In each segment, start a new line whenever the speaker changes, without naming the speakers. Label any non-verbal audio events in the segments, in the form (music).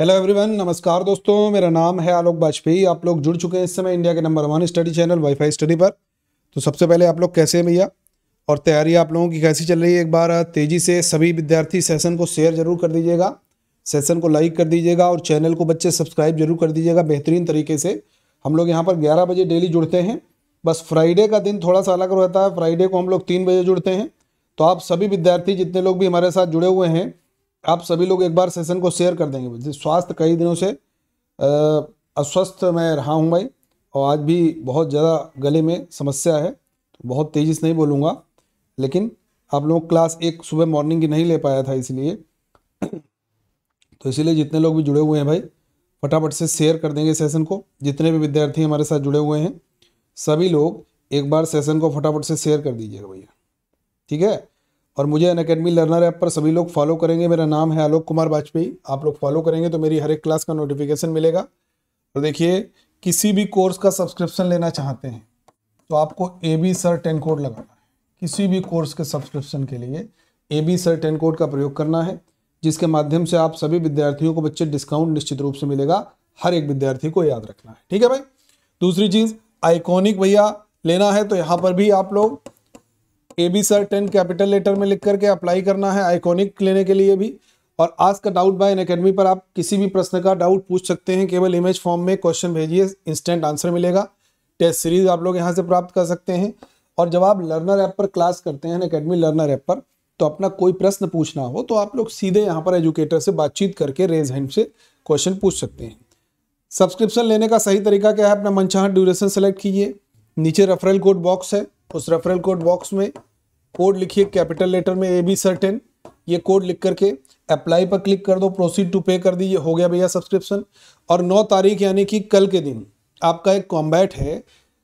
hello everyone नमस्कार दोस्तों मेरा नाम है आलोक वाजपेयी आप लोग जुड़ चुके हैं इस समय इंडिया के number one study channel WiFi study पर तो सबसे पहले आप लोग कैसे हैं भैया और तैयारी आप लोगों की कैसी चल रही है एक बार तेज़ी से सभी विद्यार्थी सेशन को शेयर जरूर कर दीजिएगा सेशन को लाइक कर दीजिएगा और चैनल को बच्चे सब्सक्राइब जरूर कर दीजिएगा बेहतरीन तरीके से हम लोग यहाँ पर ग्यारह बजे डेली जुड़ते हैं बस फ्राइडे का दिन थोड़ा सा अलग रहता है फ्राइडे को हम लोग तीन बजे जुड़ते हैं तो आप सभी विद्यार्थी जितने लोग भी हमारे साथ जुड़े हुए हैं आप सभी लोग एक बार सेशन को शेयर कर देंगे स्वास्थ्य कई दिनों से अस्वस्थ मैं रहा हूँ भाई और आज भी बहुत ज़्यादा गले में समस्या है तो बहुत तेज़ी से नहीं बोलूँगा लेकिन आप लोग क्लास एक सुबह मॉर्निंग की नहीं ले पाया था इसलिए तो इसीलिए जितने लोग भी जुड़े हुए हैं भाई फटाफट से शेयर कर देंगे सेशन को जितने भी विद्यार्थी हमारे साथ जुड़े हुए हैं सभी लोग एक बार सेशन को फटाफट से शेयर कर दीजिएगा भैया ठीक है और मुझे अन अकेडमी लर्नर ऐप पर सभी लोग फॉलो करेंगे मेरा नाम है आलोक कुमार वाजपेयी आप लोग फॉलो करेंगे तो मेरी हर एक क्लास का नोटिफिकेशन मिलेगा और देखिए किसी भी कोर्स का सब्सक्रिप्शन लेना चाहते हैं तो आपको A B sir ten code लगाना है किसी भी कोर्स के सब्सक्रिप्शन के लिए A B sir ten code का प्रयोग करना है जिसके माध्यम से आप सभी विद्यार्थियों को बच्चे डिस्काउंट निश्चित रूप से मिलेगा हर एक विद्यार्थी को याद रखना है ठीक है भाई दूसरी चीज़ आइकॉनिक भैया लेना है तो यहाँ पर भी आप लोग A B sir ten capital letter में लिख करके अप्लाई करना है आइकॉनिक लेने के लिए भी और आज का डाउट बाय एन अकेडमी पर आप किसी भी प्रश्न का डाउट पूछ सकते हैं केवल इमेज फॉर्म में क्वेश्चन भेजिए इंस्टेंट आंसर मिलेगा टेस्ट सीरीज आप लोग यहाँ से प्राप्त कर सकते हैं और जब आप लर्नर ऐप पर क्लास करते हैं अकेडमी लर्नर ऐप पर तो अपना कोई प्रश्न पूछना हो तो आप लोग सीधे यहाँ पर एजुकेटर से बातचीत करके रेज हैंड से क्वेश्चन पूछ सकते हैं सब्सक्रिप्शन लेने का सही तरीका क्या है अपना मनचाहा ड्यूरेशन सेलेक्ट कीजिए नीचे रेफरल कोड बॉक्स है उस रेफरल कोड बॉक्स में कोड लिखिए कैपिटल लेटर में ए बी सर्टेन ये कोड लिख करके अप्लाई पर क्लिक कर दो प्रोसीड टू पे कर दीजिए हो गया भैया सब्सक्रिप्शन और नौ तारीख यानी कि कल के दिन आपका एक कॉम्बैट है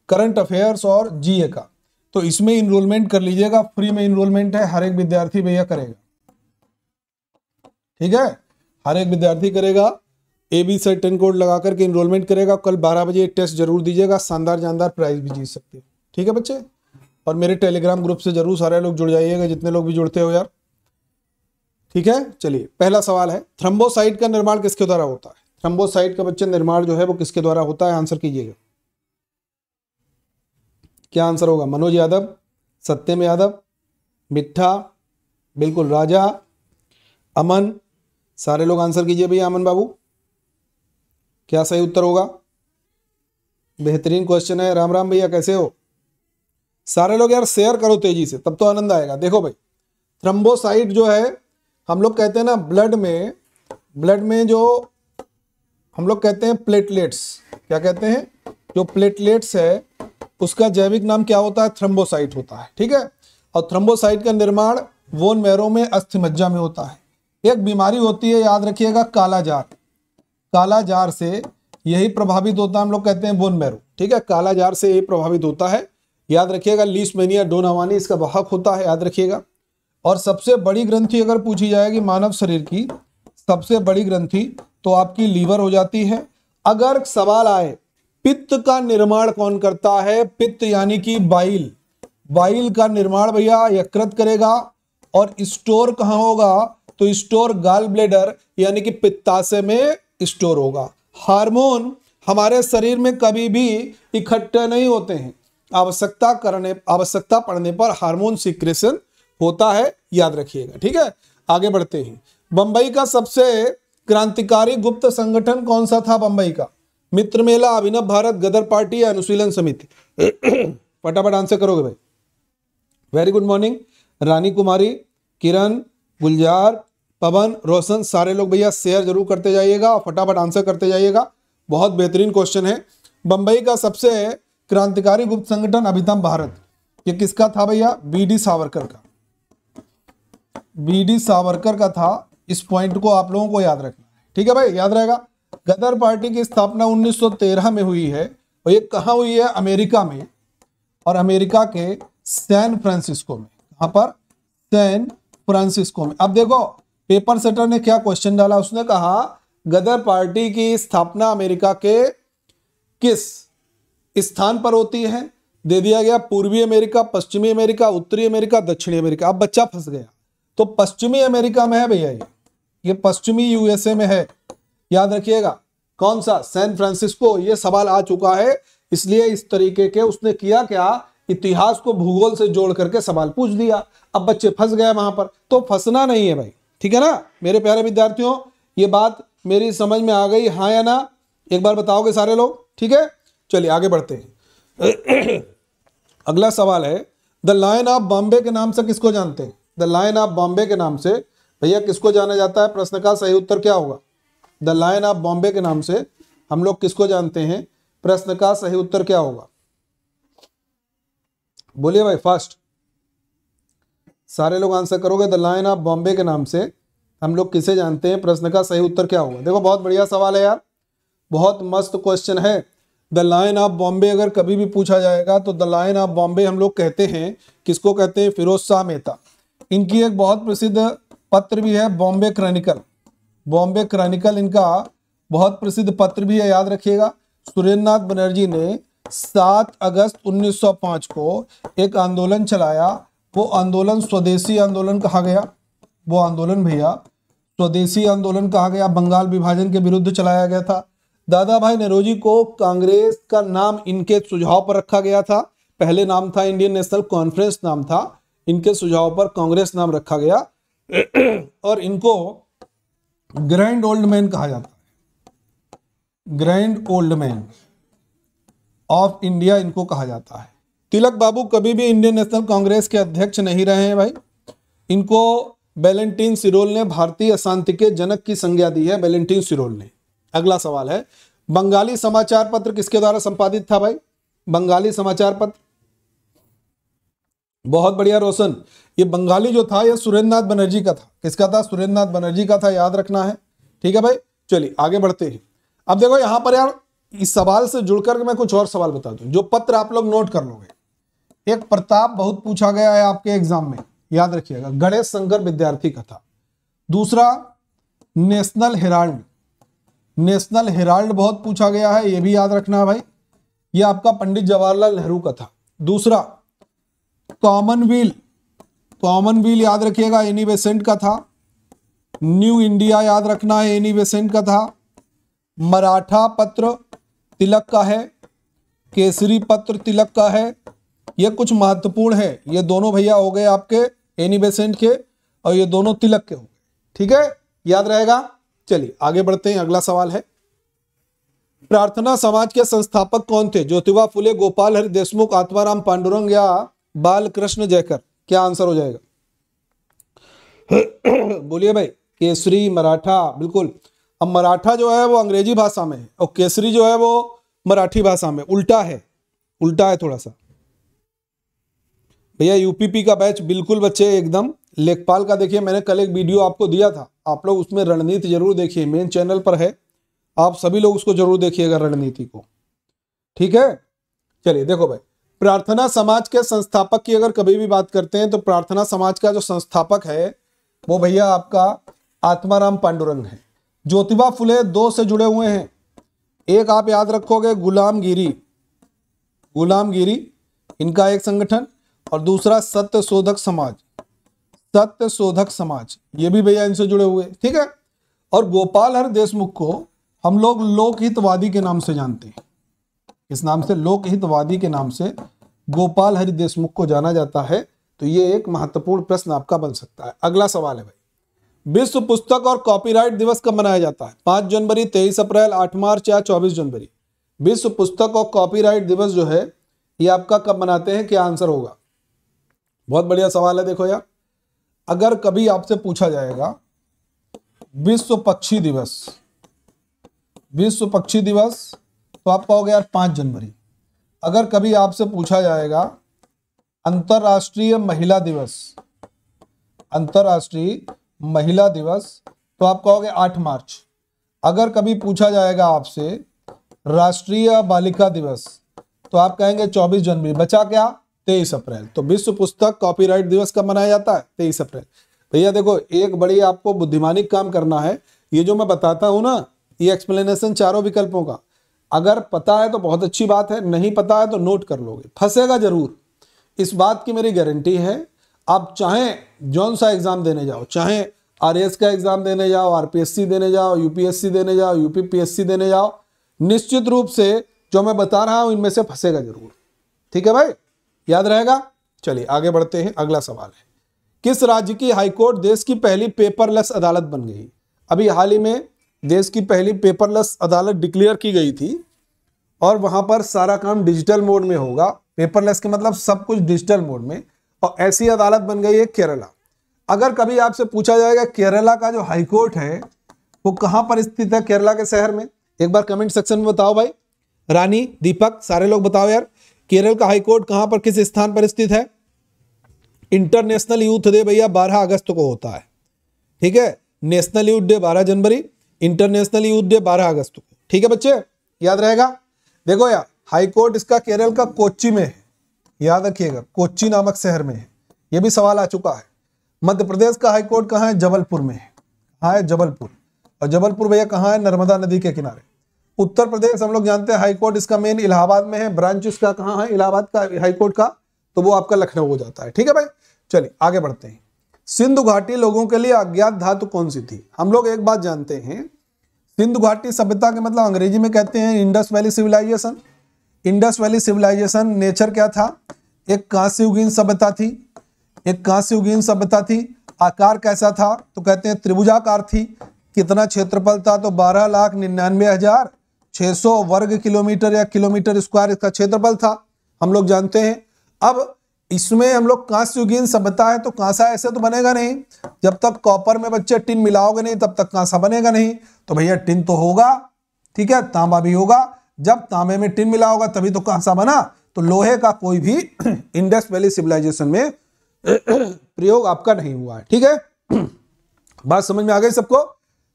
करंट अफेयर्स और जीए का तो इसमें इनरोलमेंट कर लीजिएगा फ्री में इनरोलमेंट है हर एक विद्यार्थी भैया करेगा ठीक है हर एक विद्यार्थी करेगा A B sir ten code लगा करके इनरोलमेंट करेगा कल बारह बजे टेस्ट जरूर दीजिएगा शानदार जानदार प्राइज भी जीत सकते हैं ठीक है बच्चे और मेरे टेलीग्राम ग्रुप से जरूर सारे लोग जुड़ जाइएगा जितने लोग भी जुड़ते हो यार ठीक है चलिए पहला सवाल है थ्रम्बोसाइट का निर्माण किसके द्वारा होता है थ्रम्बोसाइट का बच्चे निर्माण जो है वो किसके द्वारा होता है आंसर कीजिएगा क्या आंसर होगा मनोज यादव सत्यम यादव मिठा बिल्कुल राजा अमन सारे लोग आंसर कीजिए भैया अमन बाबू क्या सही उत्तर होगा बेहतरीन क्वेश्चन है राम राम भैया कैसे हो सारे लोग यार शेयर करो तेजी से तब तो आनंद आएगा देखो भाई थ्रम्बोसाइट जो है हम लोग कहते हैं ना ब्लड में ब्लड में जो हम लोग कहते हैं प्लेटलेट्स क्या कहते हैं जो प्लेटलेट्स है उसका जैविक नाम क्या होता है थ्रम्बोसाइट होता है ठीक है और थ्रम्बोसाइट का निर्माण वोन मैरो में अस्थिमज्जा में होता है एक बीमारी होती है याद रखिएगा कालाजार कालाजार से यही प्रभावित होता है हम लोग कहते हैं बोन मैरो ठीक है कालाजार से यही प्रभावित होता है याद रखिएगा लीस मैनिया डोनावानी इसका बहक होता है याद रखिएगा और सबसे बड़ी ग्रंथि अगर पूछी जाएगी मानव शरीर की सबसे बड़ी ग्रंथि तो आपकी लीवर हो जाती है अगर सवाल आए पित्त का निर्माण कौन करता है पित्त यानी कि बाइल बाइल का निर्माण भैया यकृत करेगा और स्टोर कहाँ होगा तो स्टोर गाल ब्लेडर यानी कि पित्ताशय में स्टोर होगा हार्मोन हमारे शरीर में कभी भी इकट्ठे नहीं होते हैं आवश्यकता करने आवश्यकता पड़ने पर हार्मोन सिक्रेशन होता है याद रखिएगा ठीक है आगे बढ़ते हैं बंबई का सबसे क्रांतिकारी गुप्त संगठन कौन सा था बंबई का मित्र मेला अभिनव भारत गदर पार्टी या अनुशीलन समिति (clears throat) फटाफट आंसर करोगे भाई very good morning Rani Kumari Kiran Gulzar Pawan Roshan सारे लोग भैया शेयर जरूर करते जाइएगा और फटाफट आंसर करते जाइएगा बहुत बेहतरीन क्वेश्चन है बंबई का सबसे क्रांतिकारी गुप्त संगठन अभिताम भारत ये किसका था भैया बीडी सावरकर का बीडी सावरकर का था इस पॉइंट को आप लोगों को याद रखना है ठीक है भाई याद रहेगा गदर पार्टी की स्थापना 1913 में हुई है और ये कहाँ हुई है अमेरिका में और अमेरिका के सैन फ्रांसिस्को में कहाँ पर सैन फ्रांसिस्को में अब देखो पेपर सेटर ने क्या क्वेश्चन डाला उसने कहा गदर पार्टी की स्थापना अमेरिका के किस स्थान पर होती है दे दिया गया पूर्वी अमेरिका पश्चिमी अमेरिका उत्तरी अमेरिका दक्षिणी अमेरिका अब बच्चा फंस गया तो पश्चिमी अमेरिका में है भैया ये ये पश्चिमी यूएसए में है याद रखिएगा कौन सा सैन फ्रांसिस्को ये सवाल आ चुका है इसलिए इस तरीके के उसने किया क्या इतिहास को भूगोल से जोड़ करके सवाल पूछ दिया अब बच्चे फंस गए वहां पर तो फंसना नहीं है भाई ठीक है ना मेरे प्यारे विद्यार्थियों ये बात मेरी समझ में आ गई हाँ या ना एक बार बताओगे सारे लोग ठीक है चलिए आगे बढ़ते हैं अगला सवाल है द लाइन ऑफ बॉम्बे के नाम से किसको जानते हैं द लाइन ऑफ बॉम्बे के नाम से भैया किसको जाना जाता है प्रश्न का सही उत्तर क्या होगा द लाइन ऑफ बॉम्बे के नाम से हम लोग किसको जानते हैं प्रश्न का सही उत्तर क्या होगा बोलिए भाई फास्ट सारे लोग आंसर करोगे द लाइन ऑफ बॉम्बे के नाम से हम लोग किसे जानते हैं प्रश्न का सही उत्तर क्या होगा देखो बहुत बढ़िया सवाल है यार बहुत मस्त क्वेश्चन है द लाइन ऑफ बॉम्बे अगर कभी भी पूछा जाएगा तो द लाइन ऑफ बॉम्बे हम लोग कहते हैं किसको कहते हैं फिरोज शाह मेहता इनकी एक बहुत प्रसिद्ध पत्र भी है बॉम्बे क्रॉनिकल बॉम्बे क्रॉनिकल इनका बहुत प्रसिद्ध पत्र भी है याद रखिएगा सुरेंद्रनाथ बनर्जी ने 7 अगस्त 1905 को एक आंदोलन चलाया वो आंदोलन स्वदेशी आंदोलन कहा गया वो आंदोलन भैया स्वदेशी आंदोलन कहा गया बंगाल विभाजन के विरुद्ध चलाया गया था दादा भाई नेहरूजी को कांग्रेस का नाम इनके सुझाव पर रखा गया था पहले नाम था इंडियन नेशनल कॉन्फ्रेंस नाम था इनके सुझाव पर कांग्रेस नाम रखा गया और इनको ग्रैंड ओल्ड मैन कहा जाता है grand old man of India इनको कहा जाता है तिलक बाबू कभी भी इंडियन नेशनल कांग्रेस के अध्यक्ष नहीं रहे हैं भाई इनको बेलेंटीन सिरोल ने भारतीय अशांति के जनक की संज्ञा दी है बेलेंटीन सिरोल ने अगला सवाल है बंगाली समाचार पत्र किसके द्वारा संपादित था भाई बंगाली समाचार पत्र बहुत बढ़िया रोशन ये बंगाली जो था यह सुरेंद्र नाथ बनर्जी का था किसका था सुरेंद्र नाथ बनर्जी का था याद रखना है ठीक है भाई चलिए आगे बढ़ते हैं अब देखो यहां पर यार इस सवाल से जुड़कर मैं कुछ और सवाल बता दू जो पत्र आप लोग नोट कर लोगे एक प्रताप बहुत पूछा गया है आपके एग्जाम में याद रखिएगा गणेश शंकर विद्यार्थी का था दूसरा नेशनल हेराल्ड नेशनल हेराल्ड बहुत पूछा गया है ये भी याद रखना है भाई ये आपका पंडित जवाहरलाल नेहरू का था दूसरा कॉमनवील कॉमनवील याद रखिएगा एनी बेसेंट का था न्यू इंडिया याद रखना है एनी बेसेंट का था मराठा पत्र तिलक का है केसरी पत्र तिलक का है ये कुछ महत्वपूर्ण है ये दोनों भैया हो गए आपके एनी बेसेंट के और ये दोनों तिलक के हो गए ठीक है याद रहेगा चलिए आगे बढ़ते हैं अगला सवाल है प्रार्थना समाज के संस्थापक कौन थे ज्योतिबा फुले गोपाल हरि देशमुख आत्माराम पांडुरंग या बाल कृष्ण जयकर क्या आंसर हो जाएगा (coughs) बोलिए भाई केसरी मराठा बिल्कुल अब मराठा जो है वो अंग्रेजी भाषा में है और केसरी जो है वो मराठी भाषा में उल्टा है उल्टा है थोड़ा सा भैया यूपीपी का बैच बिल्कुल बच्चे एकदम लेखपाल का देखिए मैंने कल एक वीडियो आपको दिया था आप लोग उसमें रणनीति जरूर देखिए मेन चैनल पर है आप सभी लोग उसको जरूर देखिएगा रणनीति को ठीक है चलिए देखो भाई प्रार्थना समाज के संस्थापक की अगर कभी भी बात करते हैं तो प्रार्थना समाज का जो संस्थापक है वो भैया आपका आत्माराम पांडुरंग है ज्योतिबा फुले दो से जुड़े हुए हैं एक आप याद रखोगे गुलामगिरी गुलामगिरी इनका एक संगठन और दूसरा सत्य शोधक समाज सत्य शोधक समाज ये भी भैया इनसे जुड़े हुए ठीक है और गोपाल हर देशमुख को हम लोग लोकहितवादी के नाम से जानते हैं इस नाम से लोकहितवादी के नाम से गोपाल हरि देशमुख को जाना जाता है तो ये एक महत्वपूर्ण प्रश्न आपका बन सकता है अगला सवाल है भाई विश्व पुस्तक और कॉपीराइट दिवस कब मनाया जाता है पांच जनवरी तेईस अप्रैल आठ मार्च या चौबीस जनवरी विश्व पुस्तक और कॉपीराइट दिवस जो है ये आपका कब मनाते हैं क्या आंसर होगा बहुत बढ़िया सवाल है देखो यार अगर कभी आपसे पूछा जाएगा विश्व पक्षी दिवस विश्व पक्षी दिवस तो आप कहोगे यार पाँच जनवरी अगर कभी आपसे पूछा जाएगा अंतर्राष्ट्रीय महिला दिवस अंतर्राष्ट्रीय महिला दिवस तो आप कहोगे आठ मार्च अगर कभी पूछा जाएगा आपसे राष्ट्रीय बालिका दिवस तो आप कहेंगे चौबीस जनवरी बचा क्या तेईस अप्रैल तो विश्व पुस्तक कॉपीराइट दिवस कब मनाया जाता है तेईस अप्रैल भैया देखो एक बड़ी आपको बुद्धिमानी काम करना है ये जो मैं बताता हूँ ना ये एक्सप्लेनेशन चारों विकल्पों का अगर पता है तो बहुत अच्छी बात है नहीं पता है तो नोट कर लोगे फंसेगा जरूर इस बात की मेरी गारंटी है आप चाहे जौन सा एग्ज़ाम देने जाओ चाहे आर का एग्ज़ाम देने जाओ आर देने जाओ यूपीएससी देने जाओ यू देने जाओ निश्चित रूप से जो मैं बता रहा हूँ इनमें से फंसेगा जरूर ठीक है भाई याद रहेगा चलिए आगे बढ़ते हैं अगला सवाल है किस राज्य की हाईकोर्ट देश की पहली पेपरलेस अदालत बन गई अभी हाल ही में देश की पहली पेपरलेस अदालत डिक्लेयर की गई थी और वहाँ पर सारा काम डिजिटल मोड में होगा पेपरलेस के मतलब सब कुछ डिजिटल मोड में और ऐसी अदालत बन गई है केरला अगर कभी आपसे पूछा जाएगा केरला का जो हाईकोर्ट है वो कहाँ पर स्थित है केरला के शहर में एक बार कमेंट सेक्शन में बताओ भाई रानी दीपक सारे लोग बताओ यार केरल का हाईकोर्ट कहां पर किस स्थान पर स्थित है इंटरनेशनल यूथ डे भैया बारह अगस्त को होता है ठीक है नेशनल यूथ डे बारह जनवरी इंटरनेशनल यूथ डे बारह अगस्त को ठीक है बच्चे याद रहेगा देखो यार हाईकोर्ट इसका केरल का कोच्ची में है याद रखिएगा कोच्ची नामक शहर में है यह भी सवाल आ चुका है मध्य प्रदेश का हाईकोर्ट कहाँ है जबलपुर में है कहाँ है जबलपुर और जबलपुर भैया कहाँ है नर्मदा नदी के किनारे उत्तर प्रदेश हम लोग जानते हैं हाईकोर्ट इसका मेन इलाहाबाद में है ब्रांच इसका कहाँ है इलाहाबाद का हाईकोर्ट का तो वो आपका लखनऊ हो जाता है ठीक है भाई चलिए आगे बढ़ते हैं सिंधु घाटी लोगों के लिए अज्ञात धातु कौन सी थी हम लोग एक बात जानते हैं सिंधु घाटी सभ्यता के मतलब अंग्रेजी में कहते हैं Indus valley civilisation Indus valley civilisation nature क्या था एक कांस्युगीन सभ्यता थी एक कांस्युगीन सभ्यता थी आकार कैसा था तो कहते हैं त्रिभुजाकार थी कितना क्षेत्रफल था तो बारह लाख निन्यानवे हजार 600 वर्ग किलोमीटर या किलोमीटर स्क्वायर इसका क्षेत्रफल था हम लोग जानते हैं अब इसमें हम लोग कांस सभ्यता है तो कांसा ऐसे तो बनेगा नहीं जब तक कॉपर में बच्चे टिन मिलाओगे नहीं तब तक कांसा बनेगा नहीं तो भैया टिन तो होगा ठीक है तांबा भी होगा जब तांबे में टिन मिला होगा तभी तो कांसा बना तो लोहे का कोई भी (clears throat) इंडस वैली सिविलाइजेशन में (clears throat) प्रयोग आपका नहीं हुआ है ठीक है (clears throat) बात समझ में आ गई सबको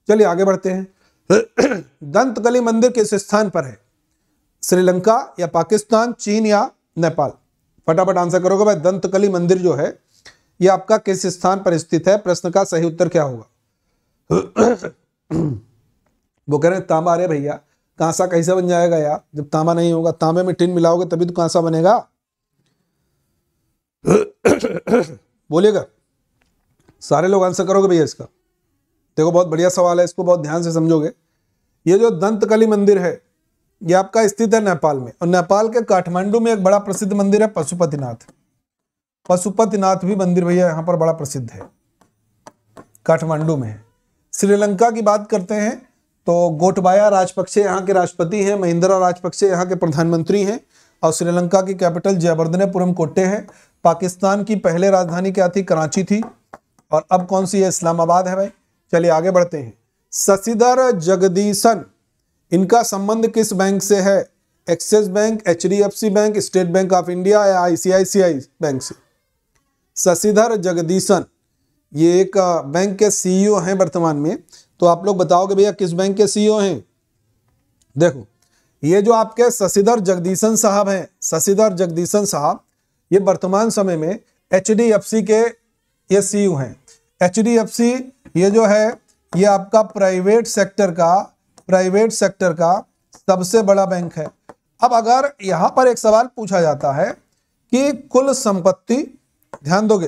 चलिए आगे बढ़ते हैं दंतकली मंदिर किस स्थान पर है श्रीलंका या पाकिस्तान चीन या नेपाल फटाफट आंसर करोगे भाई दंतकली मंदिर जो है ये आपका किस स्थान पर स्थित है प्रश्न का सही उत्तर क्या होगा वो कह रहे हैं तांबा अरे भैया कांसा कैसे बन जाएगा यार जब तांबा नहीं होगा तांबे में टिन मिलाओगे तभी तो कांसा बनेगा बोलिएगा सारे लोग आंसर करोगे भैया इसका देखो बहुत बढ़िया सवाल है इसको बहुत ध्यान से समझोगे ये जो दंतकली मंदिर है ये आपका स्थित है नेपाल में और नेपाल के काठमांडू में एक बड़ा प्रसिद्ध मंदिर है पशुपतिनाथ पशुपतिनाथ भी मंदिर भैया यहाँ पर बड़ा प्रसिद्ध है काठमांडू में है श्रीलंका की बात करते हैं तो गोटबाया राजपक्षे यहाँ के राष्ट्रपति हैं महिंद्रा राजपक्षे यहाँ के प्रधानमंत्री हैं और श्रीलंका की कैपिटल जयवर्धनेपुरम कोटे हैं पाकिस्तान की पहले राजधानी क्या थी कराची थी और अब कौन सी है इस्लामाबाद है भाई चलिए आगे बढ़ते हैं शशिधर जगदीशन इनका संबंध किस बैंक से है Axis bank H bank State Bank of India या आईसीआईसीआई बैंक से शशिधर जगदीशन ये एक बैंक के सीईओ हैं वर्तमान में तो आप लोग बताओगे भैया किस बैंक के सीईओ हैं देखो ये जो आपके शशिधर जगदीशन साहब हैं शशिधर जगदीशन साहब ये वर्तमान समय में एच के ये सीईओ हैं एच ये जो है ये आपका प्राइवेट सेक्टर का प्राइवेट सेक्टर का सबसे बड़ा बैंक है अब अगर यहां पर एक सवाल पूछा जाता है कि कुल संपत्ति ध्यान दोगे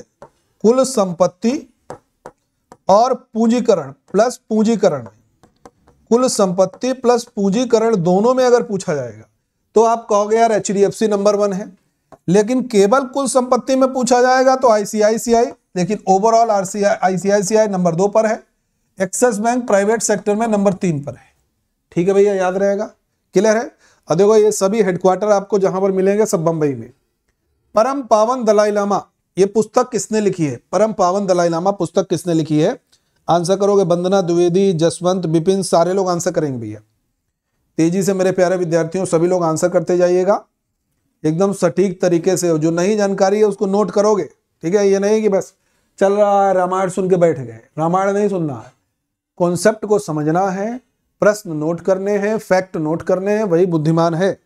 कुल संपत्ति और पूंजीकरण प्लस पूंजीकरण कुल संपत्ति प्लस पूंजीकरण दोनों में अगर पूछा जाएगा तो आप कहोगे यार एच नंबर वन है लेकिन केवल कुल संपत्ति में पूछा जाएगा तो आईसीआईसीआई लेकिन ओवरऑल आईसीआईसीआई नंबर दो पर है एक्सिस बैंक प्राइवेट सेक्टर में नंबर तीन पर है ठीक है भैया याद रहेगा क्लियर है और देखो ये सभी हेडक्वार्टर आपको जहां पर मिलेंगे सब बंबई में परम पावन दलाई लामा ये पुस्तक किसने लिखी है परम पावन दलाई लामा पुस्तक किसने लिखी है आंसर करोगे वंदना द्विवेदी जसवंत बिपिन सारे लोग आंसर करेंगे भैया तेजी से मेरे प्यारे विद्यार्थियों सभी लोग आंसर करते जाइएगा एकदम सटीक तरीके से जो नहीं जानकारी है उसको नोट करोगे ठीक है ये नहीं कि बस चल रहा है रामायण सुन के बैठ गए रामायण नहीं सुनना है कॉन्सेप्ट को समझना है प्रश्न नोट करने हैं फैक्ट नोट करने हैं वही बुद्धिमान है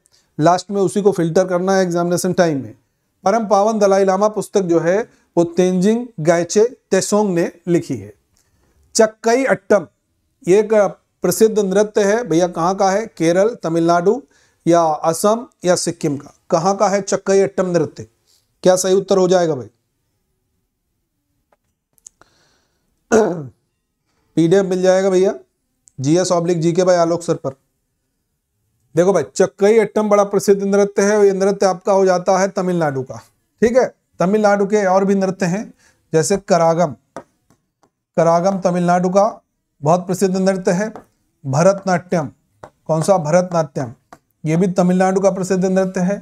लास्ट में उसी को फिल्टर करना है एग्जामिनेशन टाइम में परम पावन दलाई लामा पुस्तक जो है वो तेंजिंग गायचे तेसोंग ने लिखी है चक्कई अट्टम ये एक प्रसिद्ध नृत्य है भैया कहाँ का है केरल तमिलनाडु या असम या सिक्किम का कहां का है अट्टम नृत्य क्या सही उत्तर हो जाएगा भाई पीडीएफ (clears throat) मिल जाएगा भैया जीएस ऑब्लिक जी के भाई आलोक सर पर देखो भाई चक्कई अट्टम बड़ा प्रसिद्ध नृत्य है ये नृत्य आपका हो जाता है तमिलनाडु का ठीक है तमिलनाडु के और भी नृत्य हैं जैसे करागम करागम तमिलनाडु का बहुत प्रसिद्ध नृत्य है भरतनाट्यम कौन सा भरतनाट्यम ये भी तमिलनाडु का प्रसिद्ध नृत्य है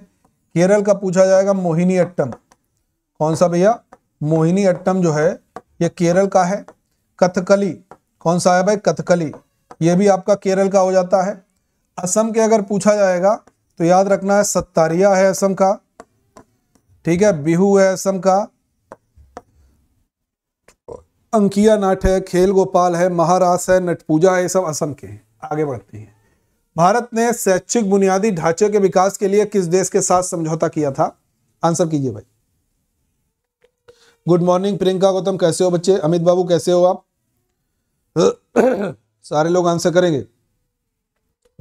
केरल का पूछा जाएगा मोहिनी अट्टम कौन सा भैया मोहिनी अट्टम जो है ये केरल का है कथकली कौन सा है भाई कथकली ये भी आपका केरल का हो जाता है असम के अगर पूछा जाएगा तो याद रखना है सत्तारिया है असम का ठीक है बिहू है असम का अंकिया नाट है खेल गोपाल है महारास है नटपूजा है ये सब असम के हैं आगे बढ़ते हैं भारत ने शैक्षिक बुनियादी ढांचे के विकास के लिए किस देश के साथ समझौता किया था आंसर कीजिए भाई गुड मॉर्निंग प्रियंका गौतम कैसे हो बच्चे अमित बाबू कैसे हो आप (coughs) सारे लोग आंसर करेंगे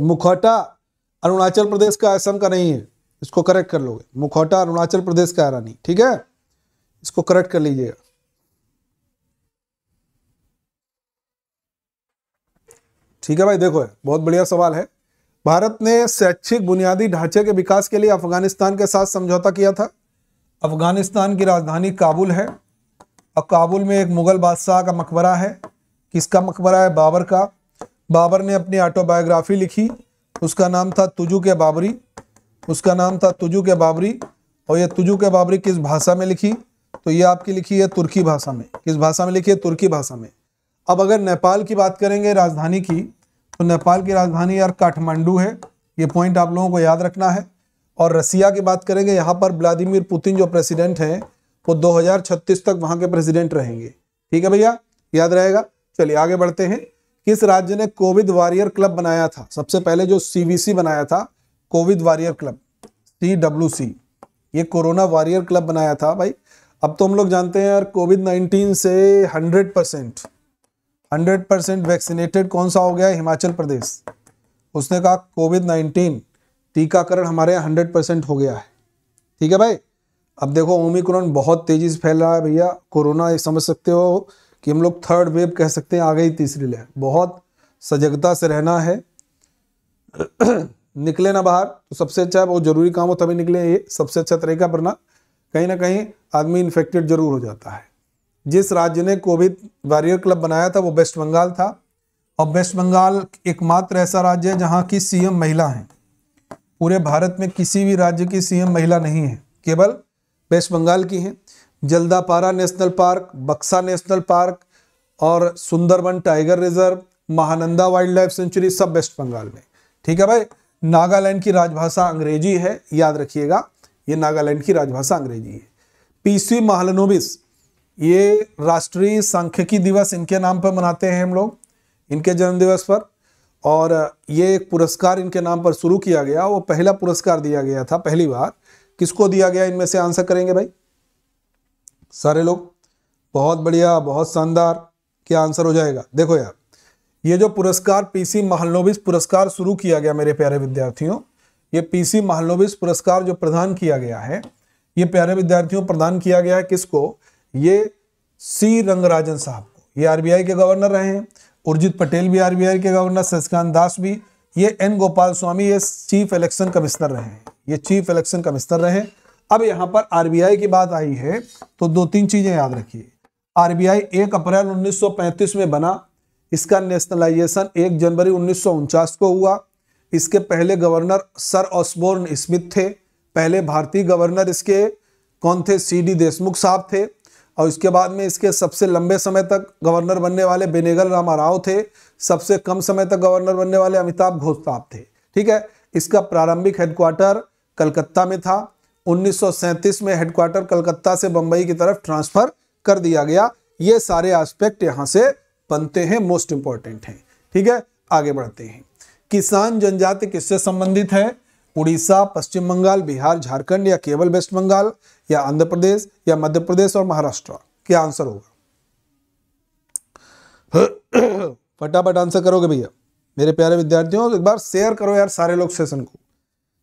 मुखौटा अरुणाचल प्रदेश का असम का नहीं है इसको करेक्ट कर लोगे मुखौटा अरुणाचल प्रदेश का है रानी ठीक है इसको करेक्ट कर लीजिएगा ठीक है भाई देखो है बहुत बढ़िया सवाल है भारत ने शैक्षिक बुनियादी ढांचे के विकास के लिए अफगानिस्तान के साथ समझौता किया था अफगानिस्तान की राजधानी काबुल है और काबुल में एक मुग़ल बादशाह का मकबरा है किसका मकबरा है बाबर का बाबर ने अपनी ऑटोबायोग्राफी लिखी उसका नाम था तुजू के बाबरी उसका नाम था तुजू के बाबरी और यह तुजू के बाबरी किस भाषा में लिखी तो ये आपकी लिखी है तुर्की भाषा में किस भाषा में लिखी है तुर्की भाषा में अब अगर नेपाल की बात करेंगे राजधानी की तो नेपाल की राजधानी यार काठमांडू है ये पॉइंट आप लोगों को याद रखना है और रसिया की बात करेंगे यहाँ पर व्लादिमिर पुतिन जो प्रेसिडेंट हैं वो 2036 तक वहाँ के प्रेसिडेंट रहेंगे ठीक है भैया याद रहेगा चलिए आगे बढ़ते हैं किस राज्य ने कोविड वॉरियर क्लब बनाया था सबसे पहले जो सी बनाया था Covid warrior club C W C ये कोरोना वॉरियर क्लब बनाया था भाई अब तो हम लोग जानते हैं यार कोविड नाइन्टीन से hundred percent hundred percent vaccinated कौन सा हो गया है हिमाचल प्रदेश उसने कहा कोविड नाइन्टीन टीकाकरण हमारे यहाँ हंड्रेड परसेंट हो गया है ठीक है भाई अब देखो ओमिक्रॉन बहुत तेज़ी से फैल रहा है भैया कोरोना ये समझ सकते हो कि हम लोग थर्ड वेव कह सकते हैं आ गई तीसरी लहर बहुत सजगता से रहना है (clears throat) निकले ना बाहर तो सबसे अच्छा वो जरूरी काम हो तभी निकले ये सबसे अच्छा तरीका वरना कहीं ना कहीं आदमी इन्फेक्टेड जरूर हो जाता है जिस राज्य ने कोविड वॉरियर क्लब बनाया था वो वेस्ट बंगाल था और वेस्ट बंगाल एकमात्र ऐसा राज्य है जहाँ की सीएम महिला हैं पूरे भारत में किसी भी राज्य की सीएम महिला नहीं है केवल वेस्ट बंगाल की हैं Jaldapara national park Buxa national park और Sundarban tiger reserve Mahananda wildlife sanctuary सब वेस्ट बंगाल में ठीक है भाई नागालैंड की राजभाषा अंग्रेजी है याद रखिएगा ये नागालैंड की राजभाषा अंग्रेजी है पीसी महलनोबिस ये राष्ट्रीय सांख्यिकी दिवस इनके नाम पर मनाते हैं हम लोग इनके जन्मदिवस पर और ये एक पुरस्कार इनके नाम पर शुरू किया गया वो पहला पुरस्कार दिया गया था पहली बार किसको दिया गया इनमें से आंसर करेंगे भाई सारे लोग बहुत बढ़िया बहुत शानदार क्या आंसर हो जाएगा देखो यार ये जो पुरस्कार पीसी महलनोबिस पुरस्कार शुरू किया गया मेरे प्यारे विद्यार्थियों ये पीसी महलोविस पुरस्कार जो प्रदान किया गया है ये प्यारे विद्यार्थियों प्रदान किया गया है किसको ये सी रंगराजन साहब को ये आरबीआई के गवर्नर रहे हैं उर्जित पटेल भी आरबीआई के गवर्नर शशिकांत दास भी ये एन गोपाल स्वामी ये चीफ इलेक्शन कमिश्नर रहे हैं ये चीफ इलेक्शन कमिश्नर रहे अब यहाँ पर आरबीआई की बात आई है तो दो तीन चीजें याद रखिए आरबीआई एक अप्रैल 1935 में बना इसका नेशनलाइजेशन एक जनवरी उन्नीस को हुआ इसके पहले गवर्नर सर ऑसबोर्न स्मिथ थे पहले भारतीय गवर्नर इसके कौन थे सी डी देशमुख साहब थे और इसके बाद में इसके सबसे लंबे समय तक गवर्नर बनने वाले बेनेगल रामा राव थे सबसे कम समय तक गवर्नर बनने वाले अमिताभ घोष साहब थे ठीक है इसका प्रारंभिक हेडक्वार्टर कलकत्ता में था 1937 में हेडक्वार्टर कलकत्ता से बंबई की तरफ ट्रांसफर कर दिया गया ये सारे एस्पेक्ट यहाँ से बनते हैं मोस्ट इंपॉर्टेंट हैं ठीक है आगे बढ़ते हैं किसान जनजाति किससे संबंधित है उड़ीसा पश्चिम बंगाल बिहार झारखंड या केवल वेस्ट बंगाल या आंध्र प्रदेश या मध्य प्रदेश और महाराष्ट्र क्या आंसर होगा (coughs) फटाफट आंसर करोगे भैया मेरे प्यारे विद्यार्थियों एक बार शेयर करो यार सारे लोग सेशन को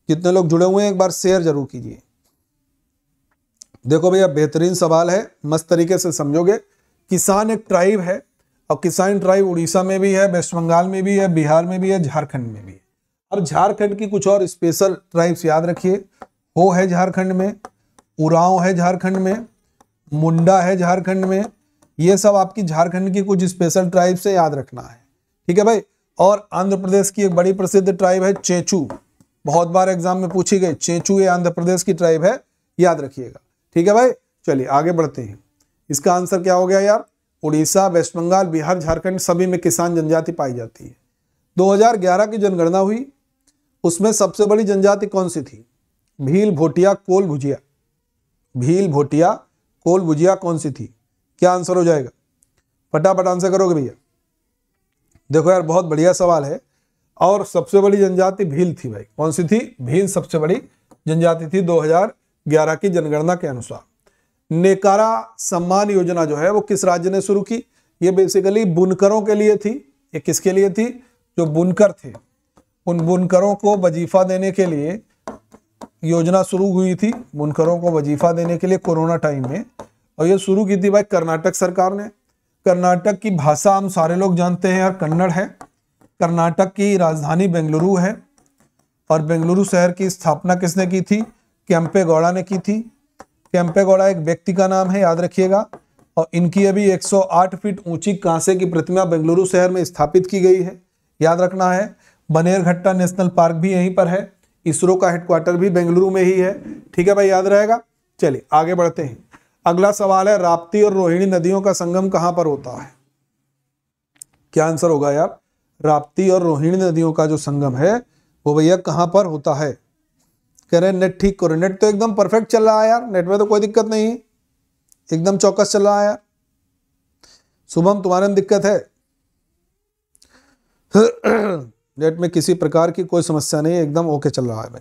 जितने लोग जुड़े हुए हैं एक बार शेयर जरूर कीजिए देखो भैया बेहतरीन सवाल है मस्त तरीके से समझोगे किसान एक ट्राइब है और किसान ट्राइब उड़ीसा में भी है वेस्ट बंगाल में भी है बिहार में भी है झारखंड में भी है अब झारखंड की कुछ और स्पेशल ट्राइब्स याद रखिए वो है झारखंड में उरांव है झारखंड में मुंडा है झारखंड में ये सब आपकी झारखंड की कुछ स्पेशल ट्राइब से याद रखना है ठीक है भाई और आंध्र प्रदेश की एक बड़ी प्रसिद्ध ट्राइब है चेचू बहुत बार एग्जाम में पूछी गई चेचू ये आंध्र प्रदेश की ट्राइब है याद रखिएगा ठीक है भाई चलिए आगे बढ़ते हैं इसका आंसर क्या हो गया यार उड़ीसा वेस्ट बंगाल बिहार झारखंड सभी में किसान जनजाति पाई जाती है 2011 की जनगणना हुई उसमें सबसे बड़ी जनजाति कौन सी थी भील भोटिया कोल भुजिया भील भोटिया कोल भुजिया कौन सी थी क्या आंसर हो जाएगा फटाफट आंसर करोगे भैया देखो यार बहुत बढ़िया सवाल है और सबसे बड़ी जनजाति भील थी भाई कौन सी थी भील सबसे बड़ी जनजाति थी 2011 की जनगणना के अनुसार नेकारा सम्मान योजना जो है वो किस राज्य ने शुरू की ये बेसिकली बुनकरों के लिए थी ये किसके लिए थी जो बुनकर थे उन बुनकरों को वजीफा देने के लिए योजना शुरू हुई थी मुनकरों को वजीफा देने के लिए कोरोना टाइम में और ये शुरू की थी भाई कर्नाटक सरकार ने कर्नाटक की भाषा हम सारे लोग जानते हैं यार कन्नड़ है कर्नाटक की राजधानी बेंगलुरु है और बेंगलुरु शहर की स्थापना किसने की थी कैंपे गौड़ा ने की थी कैंपे गौड़ा एक व्यक्ति का नाम है याद रखिएगा और इनकी अभी 108 फीट ऊंची कांसे की प्रतिमा बेंगलुरु शहर में स्थापित की गई है याद रखना है बनेरघट्टा नेशनल पार्क भी यहीं पर है इसरो का हेडक्वार्टर भी बेंगलुरु में ही है ठीक है भाई याद रहेगा चलिए आगे बढ़ते हैं अगला सवाल है राप्ती और रोहिणी नदियों का संगम कहां पर होता है क्या आंसर होगा यार राप्ती और रोहिणी नदियों का जो संगम है वो भैया कहां पर होता है कह रहे नेट ठीक करो नेट तो एकदम परफेक्ट चल रहा है यार नेट में तो कोई दिक्कत नहीं है एकदम चौकस चल रहा है यार शुभम तुम्हारे में दिक्कत है (clears throat) हाँ, नेट में किसी प्रकार की कोई समस्या नहीं एकदम ओके चल रहा है भाई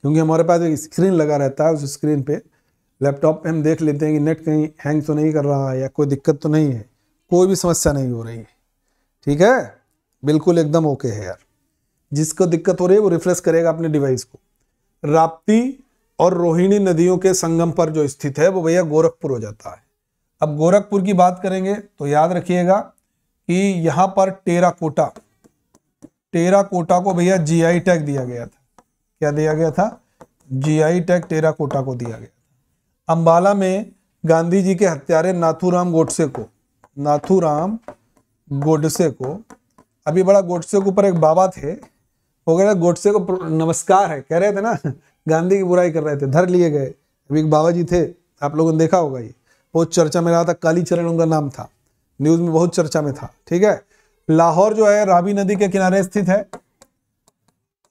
क्योंकि हमारे पास एक स्क्रीन लगा रहता है उस स्क्रीन पे लैपटॉप में हम देख लेते हैं कि नेट कहीं हैंग तो नहीं कर रहा है या कोई दिक्कत तो नहीं है कोई भी समस्या नहीं हो रही है ठीक है बिल्कुल एकदम ओके है यार जिसको दिक्कत हो रही है वो रिफ्रेश करेगा अपने डिवाइस को राप्ती और रोहिणी नदियों के संगम पर जो स्थित है वो भैया गोरखपुर हो जाता है अब गोरखपुर की बात करेंगे तो याद रखिएगा कि यहाँ पर टेराकोटा टेराकोटा को भैया जीआई टैग दिया गया था क्या दिया गया था जीआई टैग टेराकोटा को दिया गया था अम्बाला में गांधी जी के हत्यारे नाथूराम गोडसे को नाथूराम गोडसे को अभी बड़ा गोडसे के ऊपर एक बाबा थे वो कह रहे गोडसे को नमस्कार है कह रहे थे ना (laughs) गांधी की बुराई कर रहे थे धर लिए गए अभी एक बाबा जी थे आप लोगों ने देखा होगा ये बहुत चर्चा में रहा था कालीचरण उनका नाम था न्यूज में बहुत चर्चा में था ठीक है लाहौर जो है रावी नदी के किनारे स्थित है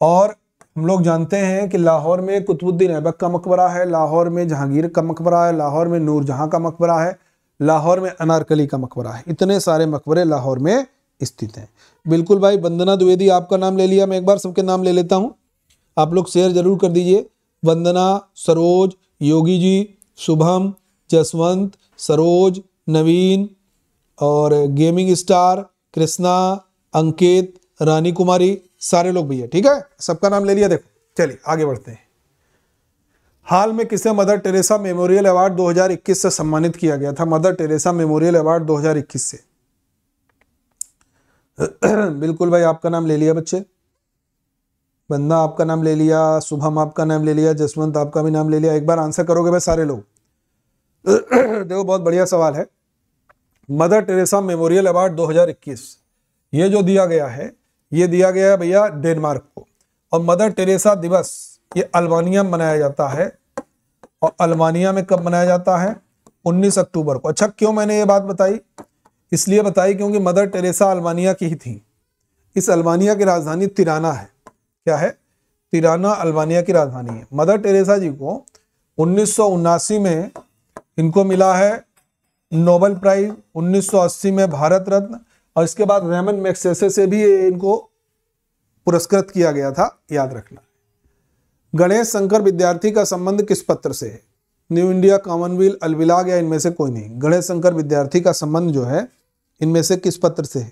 और हम लोग जानते हैं कि लाहौर में कुतुबुद्दीन ऐबक का मकबरा है लाहौर में जहांगीर का मकबरा है लाहौर में जहां का मकबरा है लाहौर में अनारकली का मकबरा है इतने सारे मकबरे लाहौर में स्थित हैं बिल्कुल भाई वंदना द्विवेदी आपका नाम ले लिया मैं एक बार सबके नाम ले लेता हूँ आप लोग शेयर ज़रूर कर दीजिए वंदना सरोज योगी जी शुभम जसवंत सरोज नवीन और गेमिंग स्टार कृष्णा अंकित रानी कुमारी सारे लोग भैया ठीक है सबका नाम ले लिया देखो चलिए आगे बढ़ते हैं हाल में किसे मदर टेरेसा मेमोरियल अवार्ड 2021 से सम्मानित किया गया था मदर टेरेसा मेमोरियल अवार्ड 2021 से (clears throat) बिल्कुल भाई आपका नाम ले लिया बच्चे बंदा आपका नाम ले लिया शुभम आपका नाम ले लिया जसवंत आपका भी नाम ले लिया एक बार आंसर करोगे भाई सारे लोग (clears throat) देखो बहुत बढ़िया सवाल है मदर टेरेसा मेमोरियल अवार्ड 2021 ये जो दिया गया है ये दिया गया है भैया डेनमार्क को और मदर टेरेसा दिवस ये अल्बानिया में मनाया जाता है और अल्बानिया में कब मनाया जाता है 19 अक्टूबर को अच्छा क्यों मैंने ये बात बताई इसलिए बताई क्योंकि मदर टेरेसा अल्बानिया की ही थी इस अल्बानिया की राजधानी तिराना है क्या है तिराना अल्बानिया की राजधानी है मदर टेरेसा जी को उन्नीस में इनको मिला है नोबल प्राइज 1980 में भारत रत्न और इसके बाद रेमन मैक्सेसे से भी इनको पुरस्कृत किया गया था याद रखना गणेश शंकर विद्यार्थी का संबंध किस पत्र से है न्यू इंडिया कॉमनवेल्थ अलविलाग या इनमें से कोई नहीं गणेश शंकर विद्यार्थी का संबंध जो है इनमें से किस पत्र से है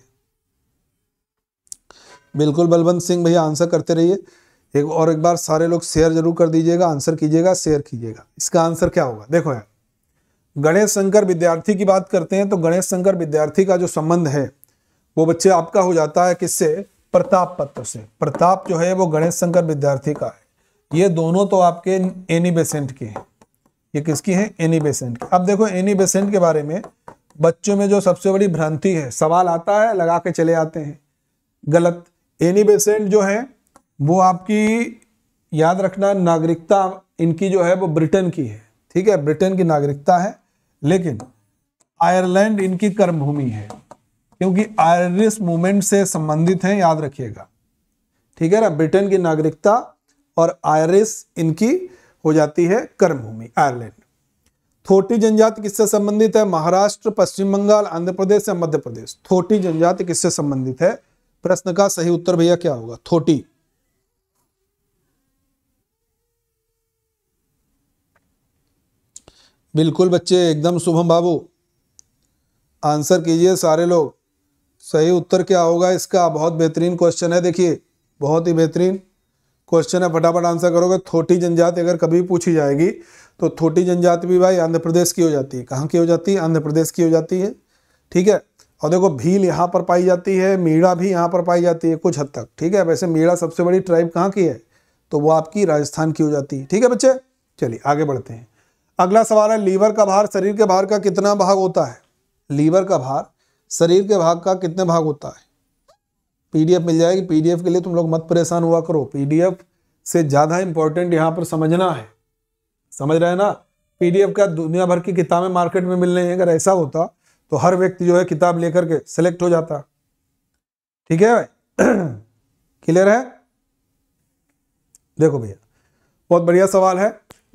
बिल्कुल बलवंत सिंह भैया आंसर करते रहिए एक और एक बार सारे लोग शेयर जरूर कर दीजिएगा आंसर कीजिएगा शेयर कीजिएगा इसका आंसर क्या होगा देखो यार गणेश शंकर विद्यार्थी की बात करते हैं तो गणेश शंकर विद्यार्थी का जो संबंध है वो बच्चे आपका हो जाता है किससे प्रताप पत्र से प्रताप जो है वो गणेश शंकर विद्यार्थी का है ये दोनों तो आपके एनी बेसेंट के हैं ये किसकी है एनी बेसेंट के अब देखो एनी बेसेंट के बारे में बच्चों में जो सबसे बड़ी भ्रांति है सवाल आता है लगा के चले आते हैं गलत एनी बेसेंट जो है वो आपकी याद रखना नागरिकता इनकी जो है वो ब्रिटेन की है ठीक है ब्रिटेन की नागरिकता है लेकिन आयरलैंड इनकी कर्मभूमि है क्योंकि आयरिस मूवमेंट से संबंधित हैं याद रखिएगा ठीक है ना ब्रिटेन की नागरिकता और आयरिस इनकी हो जाती है कर्मभूमि आयरलैंड थोटी जनजाति किससे संबंधित है महाराष्ट्र पश्चिम बंगाल आंध्र प्रदेश या मध्य प्रदेश थोटी जनजाति किससे संबंधित है प्रश्न का सही उत्तर भैया क्या होगा थोटी बिल्कुल बच्चे एकदम शुभम बाबू आंसर कीजिए सारे लोग सही उत्तर क्या होगा इसका बहुत बेहतरीन क्वेश्चन है देखिए बहुत ही बेहतरीन क्वेश्चन है फटाफट आंसर करोगे थोटी जनजाति अगर कभी पूछी जाएगी तो थोटी जनजाति भी भाई आंध्र प्रदेश की हो जाती है कहाँ की हो जाती है आंध्र प्रदेश की हो जाती है ठीक है और देखो भील यहाँ पर पाई जाती है मीणा भी यहाँ पर पाई जाती है कुछ हद तक ठीक है वैसे मीणा सबसे बड़ी ट्राइब कहाँ की है तो वो आपकी राजस्थान की हो जाती है ठीक है बच्चे चलिए आगे बढ़ते हैं अगला सवाल है लीवर का भार शरीर के भार का कितना भाग होता है लीवर का भार शरीर के भाग का कितने भाग होता है पीडीएफ मिल जाएगी पीडीएफ के लिए तुम लोग मत परेशान हुआ करो पीडीएफ से ज़्यादा इंपॉर्टेंट यहाँ पर समझना है समझ रहे हैं ना पीडीएफ का दुनिया भर की किताबें मार्केट में मिल रही हैं अगर ऐसा होता तो हर व्यक्ति जो है किताब लेकर के सेलेक्ट हो जाता ठीक है क्लियर (clears throat) है देखो भैया बहुत बढ़िया सवाल है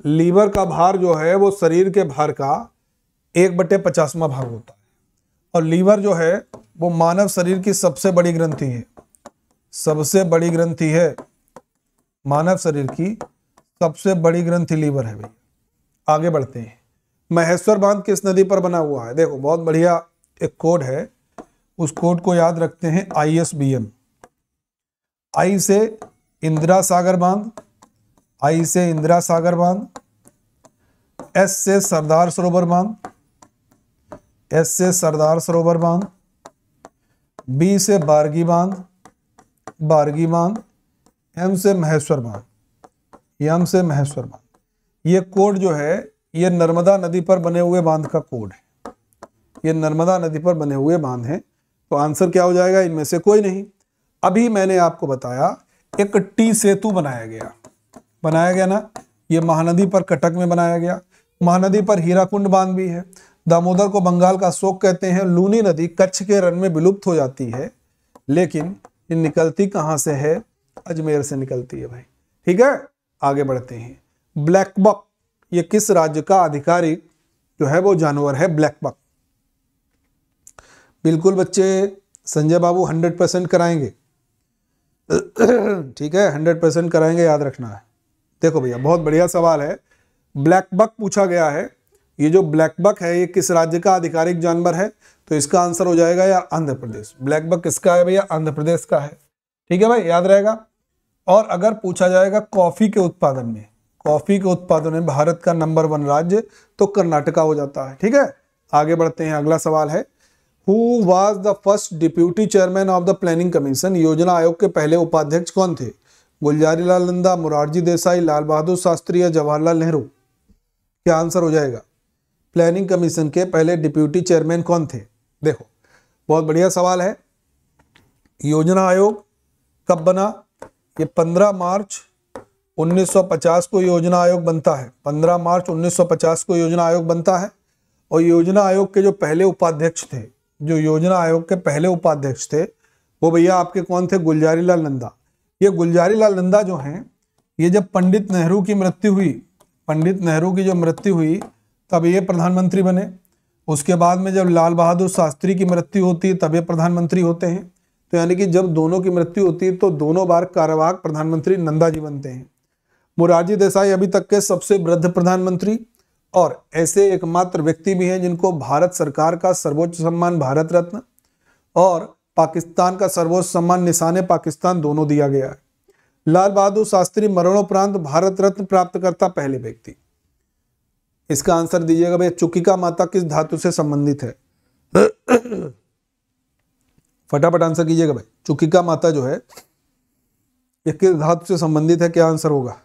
लीवर का भार जो है वो शरीर के भार का एक बटे पचासवा भाग होता है और लीवर जो है वो मानव शरीर की सबसे बड़ी ग्रंथि है सबसे बड़ी ग्रंथि है मानव शरीर की सबसे बड़ी ग्रंथि लीवर है भैया आगे बढ़ते हैं महेश्वर बांध किस नदी पर बना हुआ है देखो बहुत बढ़िया एक कोड है उस कोड को याद रखते हैं I S B M I से इंदिरा सागर बांध आई से इंदिरा सागर बांध एस से सरदार सरोवर बांध एस से सरदार सरोवर बांध बी से बारगी बांध बारगी बांध एम से महेश्वर बांध एम से महेश्वर बांध ये कोड जो है ये नर्मदा नदी पर बने हुए बांध का कोड है ये नर्मदा नदी पर बने हुए बांध हैं तो आंसर क्या हो जाएगा इनमें से कोई नहीं अभी मैंने आपको बताया एक टी सेतु बनाया गया बनाया गया ना ये महानदी पर कटक में बनाया गया महानदी पर हीराकुंड बांध भी है दामोदर को बंगाल का शोक कहते हैं लूनी नदी कच्छ के रन में विलुप्त हो जाती है लेकिन ये निकलती कहाँ से है अजमेर से निकलती है भाई ठीक है आगे बढ़ते हैं ब्लैक बक ये किस राज्य का आधिकारिक जो है वो जानवर है ब्लैक बक बिल्कुल बच्चे संजय बाबू हंड्रेड परसेंट कराएंगे (clears throat) ठीक है हंड्रेड परसेंट कराएंगे याद रखना है देखो भैया बहुत बढ़िया सवाल है ब्लैक बक पूछा गया है ये जो ब्लैक बक है ये किस राज्य का आधिकारिक जानवर है तो इसका आंसर हो जाएगा यार आंध्र प्रदेश ब्लैक बक किसका है भैया आंध्र प्रदेश का है ठीक है भाई याद रहेगा और अगर पूछा जाएगा कॉफी के उत्पादन में कॉफी के उत्पादन में भारत का नंबर वन राज्य तो कर्नाटका हो जाता है ठीक है आगे बढ़ते हैं अगला सवाल है who was the first deputy chairman of the planning commission योजना आयोग के पहले उपाध्यक्ष कौन थे गुलजारी लाल नंदा मुरारजी देसाई लाल बहादुर शास्त्री या जवाहरलाल नेहरू क्या आंसर हो जाएगा प्लानिंग कमीशन के पहले डिप्यूटी चेयरमैन कौन थे देखो बहुत बढ़िया सवाल है योजना आयोग कब बना ये 15 मार्च 1950 को योजना आयोग बनता है 15 मार्च 1950 को योजना आयोग बनता है और योजना आयोग के जो पहले उपाध्यक्ष थे जो योजना आयोग के पहले उपाध्यक्ष थे वो भैया आपके कौन थे गुलजारी लाल नंदा ये गुलजारी लाल नंदा जो हैं ये जब पंडित नेहरू की मृत्यु हुई पंडित नेहरू की जब मृत्यु हुई तब ये प्रधानमंत्री बने उसके बाद में जब लाल बहादुर शास्त्री की मृत्यु होती है तब ये प्रधानमंत्री होते हैं तो यानी कि जब दोनों की मृत्यु होती है तो दोनों बार कार्यवाहक प्रधानमंत्री नंदा जी बनते हैं मुरारजी देसाई अभी तक के सबसे वृद्ध प्रधानमंत्री और ऐसे एकमात्र व्यक्ति भी हैं जिनको भारत सरकार का सर्वोच्च सम्मान भारत रत्न और पाकिस्तान का सर्वोच्च सम्मान निशाने पाकिस्तान दोनों दिया गया है लाल बहादुर शास्त्री मरणोपरांत भारत रत्न प्राप्त करता पहले व्यक्ति इसका आंसर दीजिएगा भैया चुकिका माता किस धातु से संबंधित है फटाफट आंसर कीजिएगा भाई चुकिका माता जो है ये किस धातु से संबंधित है क्या आंसर होगा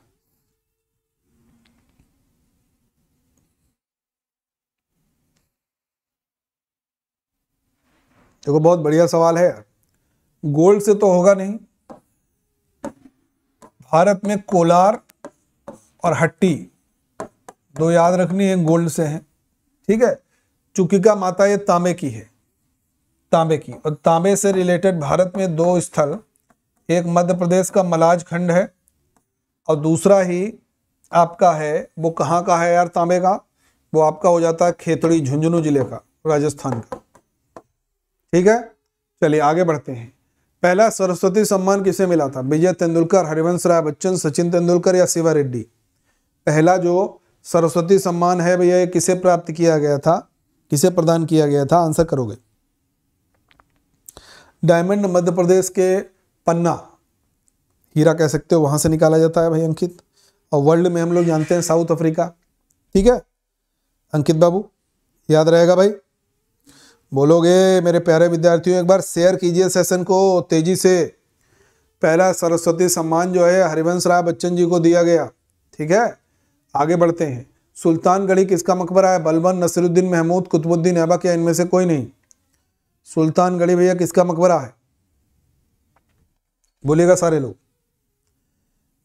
देखो बहुत बढ़िया सवाल है गोल्ड से तो होगा नहीं भारत में कोलार और हट्टी दो याद रखनी है गोल्ड से है ठीक है चुकिका माता ये तांबे की है तांबे की और तांबे से रिलेटेड भारत में दो स्थल एक मध्य प्रदेश का मलाज खंड है और दूसरा ही आपका है वो कहाँ का है यार तांबे का वो आपका हो जाता है खेतड़ी झुंझुनू जिले का राजस्थान का ठीक है चलिए आगे बढ़ते हैं पहला सरस्वती सम्मान किसे मिला था विजय तेंदुलकर हरिवंश राय बच्चन सचिन तेंदुलकर या शिवा रेड्डी पहला जो सरस्वती सम्मान है भैया किसे प्राप्त किया गया था किसे प्रदान किया गया था आंसर करोगे डायमंड मध्य प्रदेश के पन्ना हीरा कह सकते हो वहां से निकाला जाता है भाई अंकित और वर्ल्ड में हम लोग जानते हैं साउथ अफ्रीका ठीक है अंकित बाबू याद रहेगा भाई बोलोगे मेरे प्यारे विद्यार्थियों एक बार शेयर कीजिए सेशन को तेज़ी से पहला सरस्वती सम्मान जो है हरिवंश राय बच्चन जी को दिया गया ठीक है आगे बढ़ते हैं सुल्तानगढ़ी किसका मकबरा है बलबन नसरुद्दीन महमूद कुतुबुद्दीन ऐबा क्या इनमें से कोई नहीं सुल्तानगढ़ी भैया किसका मकबरा है बोलेगा सारे लोग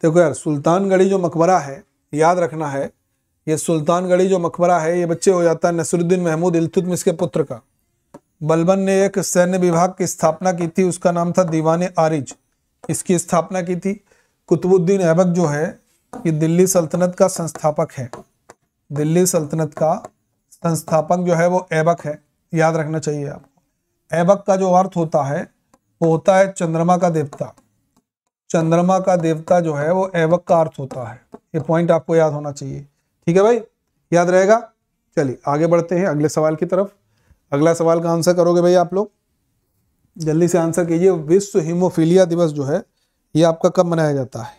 देखो यार सुल्तानगढ़ी जो मकबरा है याद रखना है ये सुल्तानगढ़ी जो मकबरा है ये बच्चे हो जाता है नसरुद्दीन महमूद इलतुतमिस के पुत्र का बलबन ने एक सैन्य विभाग की स्थापना की थी उसका नाम था दीवान आरिज इसकी स्थापना की थी कुतुबुद्दीन ऐबक जो है ये दिल्ली सल्तनत का संस्थापक है दिल्ली सल्तनत का संस्थापक जो है वो ऐबक है याद रखना चाहिए आपको ऐबक का जो अर्थ होता है वो होता है चंद्रमा का देवता चंद्रमा का देवता जो है वो ऐबक का अर्थ होता है ये पॉइंट आपको याद होना चाहिए ठीक है भाई याद रहेगा चलिए आगे बढ़ते हैं अगले सवाल की तरफ अगला सवाल का आंसर करोगे भाई आप लोग जल्दी से आंसर कीजिए विश्व हीमोफीलिया दिवस जो है ये आपका कब मनाया जाता है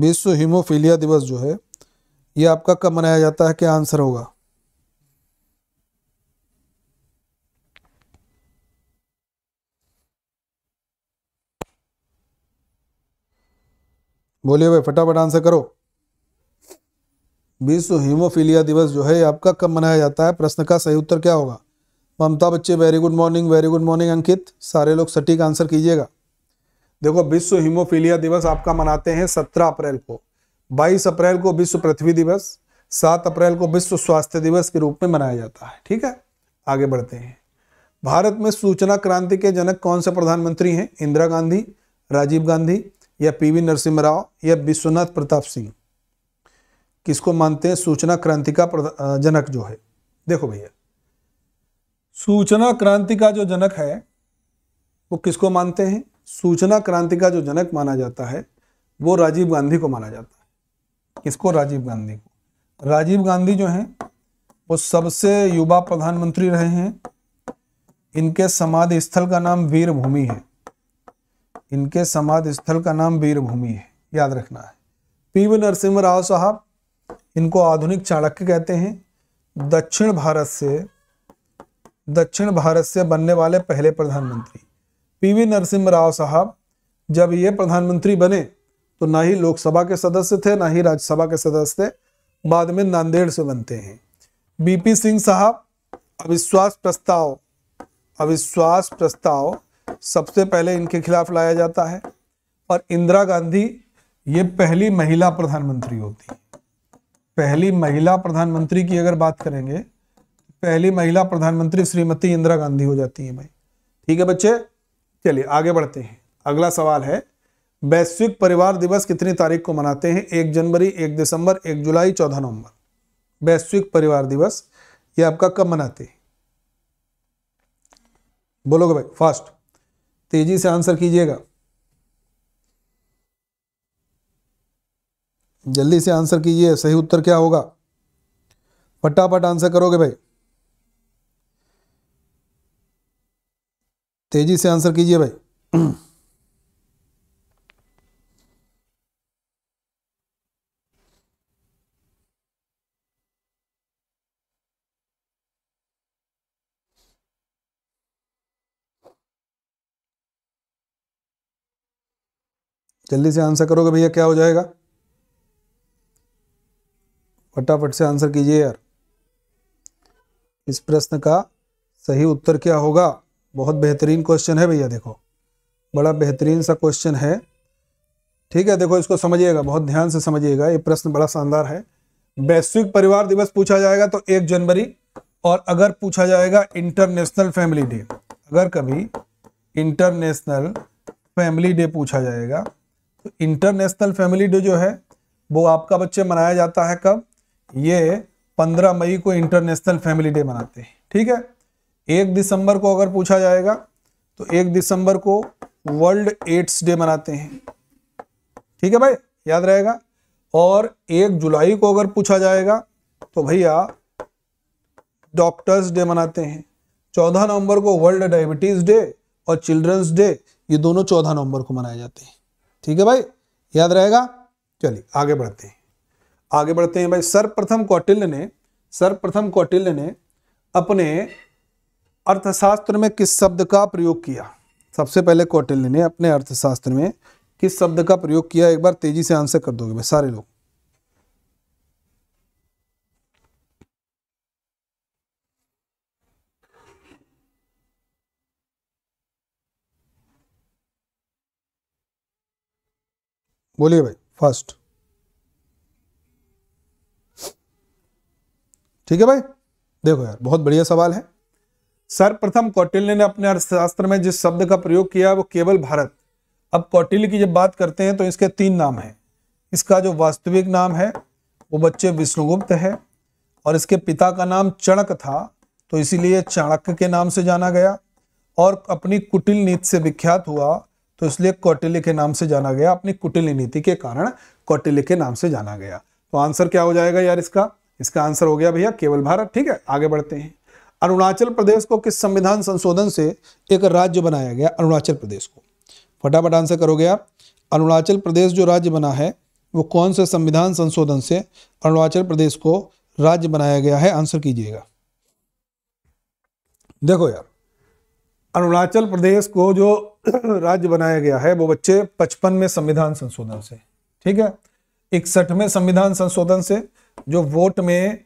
विश्व हीमोफीलिया दिवस जो है ये आपका कब मनाया जाता है क्या आंसर होगा बोलिए भाई फटाफट आंसर करो विश्व हीमोफीलिया दिवस जो है आपका कब मनाया जाता है प्रश्न का सही उत्तर क्या होगा ममता बच्चे very good morning very good morning Ankit सारे लोग सटीक आंसर कीजिएगा देखो विश्व हीमोफीलिया दिवस आपका मनाते हैं सत्रह अप्रैल को बाईस अप्रैल को विश्व पृथ्वी दिवस सात अप्रैल को विश्व स्वास्थ्य दिवस के रूप में मनाया जाता है ठीक है आगे बढ़ते हैं भारत में सूचना क्रांति के जनक कौन से प्रधानमंत्री हैं इंदिरा गांधी राजीव गांधी या पीवी नरसिम्हा राव या विश्वनाथ प्रताप सिंह किसको मानते हैं सूचना क्रांति का जनक जो है देखो भैया सूचना क्रांति का जो जनक है वो किसको मानते हैं सूचना क्रांति का जो जनक माना जाता है वो राजीव गांधी को माना जाता है किसको राजीव गांधी को राजीव गांधी जो हैं वो सबसे युवा प्रधानमंत्री रहे हैं इनके समाधि स्थल का नाम वीरभूमि है इनके समाधि स्थल का नाम वीरभूमि है याद रखना है वी नरसिंह राव साहब इनको आधुनिक चाणक्य कहते हैं दक्षिण भारत से दक्षिण भारत से बनने वाले पहले प्रधानमंत्री पीवी नरसिम्ह राव साहब जब ये प्रधानमंत्री बने तो ना ही लोकसभा के सदस्य थे ना ही राज्यसभा के सदस्य थे बाद में नांदेड़ से बनते हैं बीपी सिंह साहब अविश्वास प्रस्ताव अविश्वास प्रस्ताव सबसे पहले इनके खिलाफ लाया जाता है और इंदिरा गांधी ये पहली महिला प्रधानमंत्री होती है पहली महिला प्रधानमंत्री की अगर बात करेंगे पहली महिला प्रधानमंत्री श्रीमती इंदिरा गांधी हो जाती है भाई ठीक है बच्चे चलिए आगे बढ़ते हैं अगला सवाल है वैश्विक परिवार दिवस कितनी तारीख को मनाते हैं एक जनवरी एक दिसंबर एक जुलाई चौदह नवंबर वैश्विक परिवार दिवस ये आपका कब मनाते हैं बोलोगे भाई फास्ट तेजी से आंसर कीजिएगा जल्दी से आंसर कीजिए सही उत्तर क्या होगा फटाफट आंसर करोगे भाई तेजी से आंसर कीजिए भाई जल्दी से आंसर करोगे भैया क्या हो जाएगा फटाफट से आंसर कीजिए यार इस प्रश्न का सही उत्तर क्या होगा बहुत बेहतरीन क्वेश्चन है भैया देखो बड़ा बेहतरीन सा क्वेश्चन है ठीक है देखो इसको समझिएगा बहुत ध्यान से समझिएगा ये प्रश्न बड़ा शानदार है वैश्विक परिवार दिवस पूछा जाएगा तो एक जनवरी और अगर पूछा जाएगा इंटरनेशनल फैमिली डे अगर कभी इंटरनेशनल फैमिली डे पूछा जाएगा तो इंटरनेशनल फैमिली डे जो है वो आपका बच्चे मनाया जाता है कब ये 15 मई को इंटरनेशनल फैमिली डे मनाते हैं ठीक है एक दिसंबर को अगर पूछा जाएगा तो एक दिसंबर को वर्ल्ड एड्स डे मनाते हैं ठीक है भाई याद रहेगा और एक जुलाई को अगर पूछा जाएगा तो भैया डॉक्टर्स डे मनाते हैं चौदह नवंबर को वर्ल्ड डायबिटीज डे और चिल्ड्रंस डे ये दोनों चौदह नवंबर को मनाए जाते हैं ठीक है भाई याद रहेगा चलिए आगे बढ़ते हैं आगे बढ़ते हैं भाई सर्वप्रथम कौटिल्य ने सर्वप्रथम कौटिल्य ने अपने अर्थशास्त्र में किस शब्द का प्रयोग किया सबसे पहले कौटिल्य ने अपने अर्थशास्त्र में किस शब्द का प्रयोग किया एक बार तेजी से आंसर कर दोगे भाई सारे लोग बोलिए भाई फर्स्ट ठीक है भाई देखो यार बहुत बढ़िया सवाल है सर्वप्रथम कौटिल्य ने अपने अर्थशास्त्र में जिस शब्द का प्रयोग किया वो केवल भारत अब कौटिल्य की जब बात करते हैं तो इसके तीन नाम हैं इसका जो वास्तविक नाम है वो बच्चे विष्णुगुप्त है और इसके पिता का नाम चणक था तो इसीलिए चाणक्य के नाम से जाना गया और अपनी कुटिल नीति से विख्यात हुआ तो इसलिए कौटिल्य के नाम से जाना गया अपनी कुटिल नीति के कारण कौटिल्य के नाम से जाना गया तो आंसर क्या हो जाएगा यार इसका इसका आंसर हो गया भैया केवल भारत ठीक है आगे बढ़ते हैं अरुणाचल प्रदेश को किस संविधान संशोधन से एक राज्य बनाया गया अरुणाचल प्रदेश को फटाफट आंसर करोगे आप अरुणाचल प्रदेश जो राज्य बना है वो कौन से संविधान संशोधन से अरुणाचल प्रदेश को राज्य बनाया गया है आंसर कीजिएगा देखो यार अरुणाचल प्रदेश को जो (clears throat) राज्य बनाया गया है वो बच्चे पचपन में संविधान संशोधन से ठीक है इकसठ में संविधान संशोधन से जो वोट में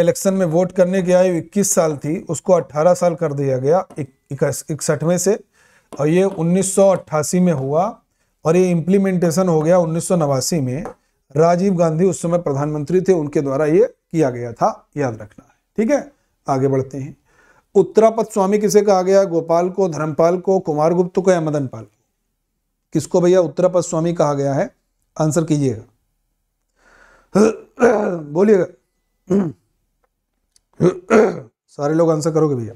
इलेक्शन में वोट करने की आयु 21 साल थी उसको 18 साल कर दिया गया इकसठवें से और ये उन्नीस में हुआ और ये इम्प्लीमेंटेशन हो गया उन्नीस में राजीव गांधी उस समय प्रधानमंत्री थे उनके द्वारा ये किया गया था याद रखना है ठीक है आगे बढ़ते हैं उत्तरापद स्वामी किसे कहा गया गोपाल को धर्मपाल को कुमार गुप्त को या मदन पाल को किसको भैया उत्तरापद स्वामी कहा गया है आंसर कीजिएगा (clears throat) बोलिएगा (clears throat) सारे लोग आंसर करोगे भैया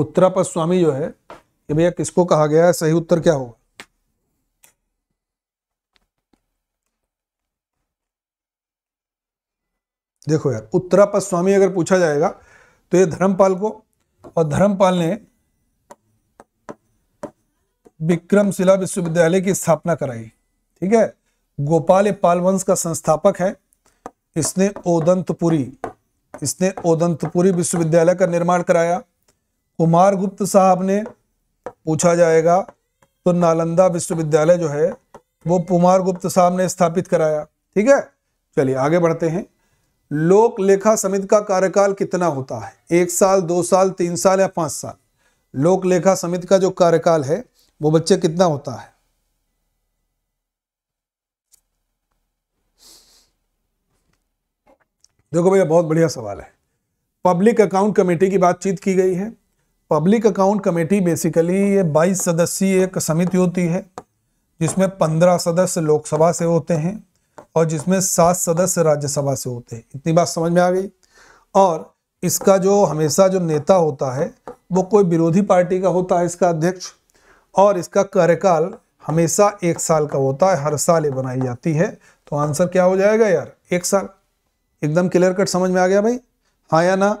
उत्तरापद स्वामी जो है ये भैया किसको कहा गया है सही उत्तर क्या होगा देखो यार उत्तरापद स्वामी अगर पूछा जाएगा तो ये धर्मपाल को और धर्मपाल ने विक्रमशिला विश्वविद्यालय की स्थापना कराई ठीक है गोपाल पाल वंश का संस्थापक है इसने ओदंतपुरी इसने ओदंतपुरी विश्वविद्यालय का निर्माण कराया कुमार गुप्त साहब ने पूछा जाएगा तो नालंदा विश्वविद्यालय जो है वो कुमार गुप्त साहब ने स्थापित कराया ठीक है चलिए आगे बढ़ते हैं लोक लेखा समिति का कार्यकाल कितना होता है एक साल दो साल तीन साल या पाँच साल लोक लेखा समिति का जो कार्यकाल है वो बच्चे कितना होता है देखो भैया बहुत बढ़िया सवाल है पब्लिक अकाउंट कमेटी की बातचीत की गई है पब्लिक अकाउंट कमेटी बेसिकली ये 22 सदस्यीय एक समिति होती है जिसमें 15 सदस्य लोकसभा से होते हैं और जिसमें सात सदस्य राज्यसभा से होते हैं इतनी बात समझ में आ गई और इसका जो हमेशा जो नेता होता है वो कोई विरोधी पार्टी का होता है इसका अध्यक्ष और इसका कार्यकाल हमेशा एक साल का होता है हर साल ये बनाई जाती है तो आंसर क्या हो जाएगा यार एक साल एकदम क्लियर कट समझ में आ गया भाई हाँ या ना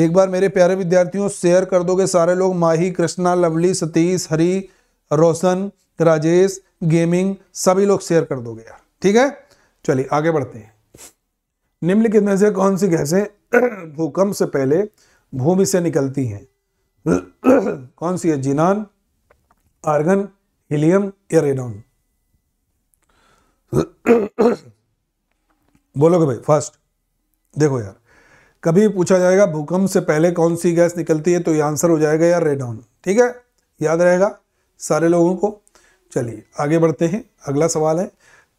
एक बार मेरे प्यारे विद्यार्थियों शेयर कर दोगे सारे लोग माही कृष्णा लवली सतीश हरी रोशन राजेश गेमिंग सभी लोग शेयर कर दोगे यार ठीक है चलिए आगे बढ़ते हैं निम्नलिखित में से कौन सी गैसें (clears throat) भूकंप से पहले भूमि से निकलती हैं (clears throat) कौन सी है जिनान आर्गन हीलियम या रेडॉन (clears throat) बोलोगे भाई फर्स्ट देखो यार कभी पूछा जाएगा भूकंप से पहले कौन सी गैस निकलती है तो ये आंसर हो जाएगा यार रेडॉन ठीक है याद रहेगा सारे लोगों को चलिए आगे बढ़ते हैं अगला सवाल है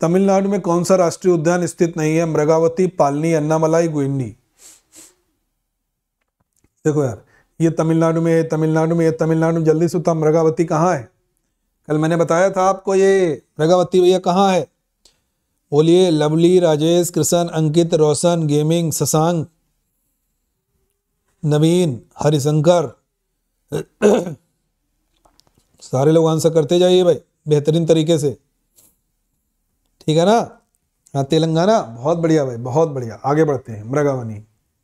तमिलनाडु में कौन सा राष्ट्रीय उद्यान स्थित नहीं है मृगावती पालनी अन्नामलाई गुइंडी देखो यार ये तमिलनाडु में तमिलनाडु में तमिलनाडु में जल्दी से उतर मृगावती कहाँ है कल मैंने बताया था आपको ये मृगावती भैया कहाँ है बोलिए लवली राजेश कृष्ण अंकित रोशन गेमिंग शशांक नवीन हरिशंकर सारे लोग आंसर करते जाइए भाई बेहतरीन तरीके से ठीक है ना हाँ तेलंगाना बहुत बढ़िया भाई बहुत बढ़िया आगे बढ़ते हैं मृगावनी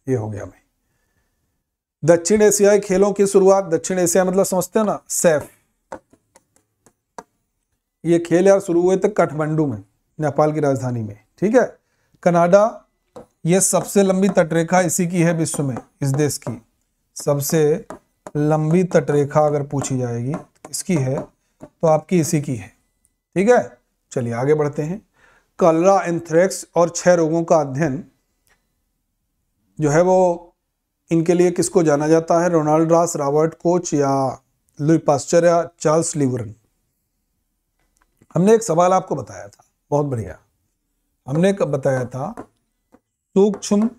ये हो गया भाई दक्षिण एशियाई खेलों की शुरुआत दक्षिण एशिया मतलब समझते हैं ना सैफ ये खेल यार शुरू हुए थे काठमांडू में नेपाल की राजधानी में ठीक है कनाडा ये सबसे लंबी तटरेखा इसी की है विश्व में इस देश की सबसे लंबी तटरेखा अगर पूछी जाएगी इसकी है तो आपकी इसी की है ठीक है चलिए आगे बढ़ते हैं कलरा एंथ्रेक्स और छह रोगों का अध्ययन जो है वो इनके लिए किसको जाना जाता है रोनाल्ड रास रॉबर्ट कोच या लुई पास्चर या चार्ल्स लिवरन हमने एक सवाल आपको बताया था बहुत बढ़िया हमने कब बताया था सूक्ष्म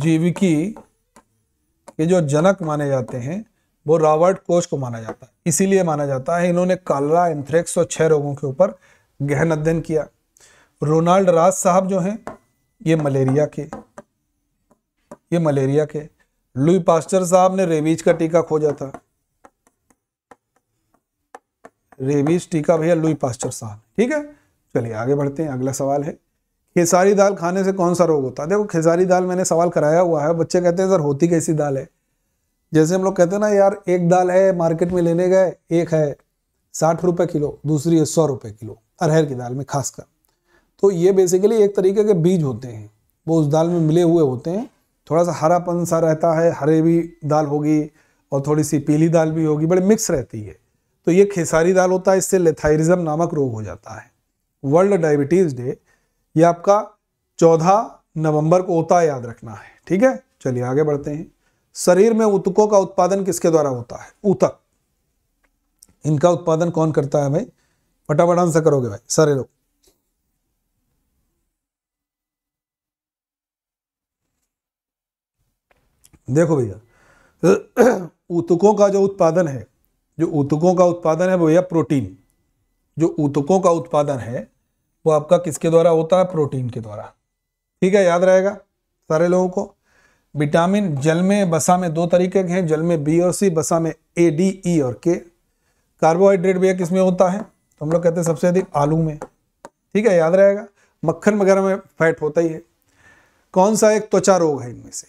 जीविकी के जो जनक माने जाते हैं वो रॉबर्ट कोच को माना जाता है इसीलिए माना जाता है इन्होंने कालरा एंथ्रेक्स और छह रोगों के ऊपर गहन अध्ययन किया रोनाल्ड राज साहब जो हैं ये मलेरिया के ये मलेरिया के लुई पास्टर साहब ने रेवीज का टीका खोजा था रेबीज टीका भैया लुई पास्चर साहब ठीक है चलिए आगे बढ़ते हैं अगला सवाल है खेसारी दाल खाने से कौन सा रोग होता है देखो खेसारी दाल मैंने सवाल कराया हुआ है बच्चे कहते हैं सर होती कैसी दाल है जैसे हम लोग कहते हैं ना यार एक दाल है मार्केट में लेने गए एक है साठ रुपये किलो दूसरी है सौ रुपये किलो अरहर की दाल में खासकर तो ये बेसिकली एक तरीके के बीज होते हैं वो उस दाल में मिले हुए होते हैं थोड़ा सा हरापन सा रहता है हरे भी दाल होगी और थोड़ी सी पीली दाल भी होगी बड़ी मिक्स रहती है तो ये खेसारी दाल होता है इससे लेथाइरिज्म नामक रोग हो जाता है वर्ल्ड डायबिटीज़ डे ये आपका चौदह नवंबर को होता है याद रखना है ठीक है चलिए आगे बढ़ते हैं शरीर में उतकों का उत्पादन किसके द्वारा होता है उतक इनका उत्पादन कौन करता है भाई फटाफट आंसर करोगे भाई सारे लोग देखो भैया (clears throat) ऊतकों का जो उत्पादन है जो ऊतकों का उत्पादन है वो या प्रोटीन जो ऊतकों का उत्पादन है वो आपका किसके द्वारा होता है प्रोटीन के द्वारा ठीक है याद रहेगा सारे लोगों को विटामिन जल में बसा में दो तरीके के हैं जल में बी और सी बसा में ए डी ई और के कार्बोहाइड्रेट भैया किसमें होता है तो हम लोग कहते हैं सबसे अधिक आलू में ठीक है याद रहेगा मक्खन वगैरह में फैट होता ही है कौन सा एक त्वचा रोग है इनमें से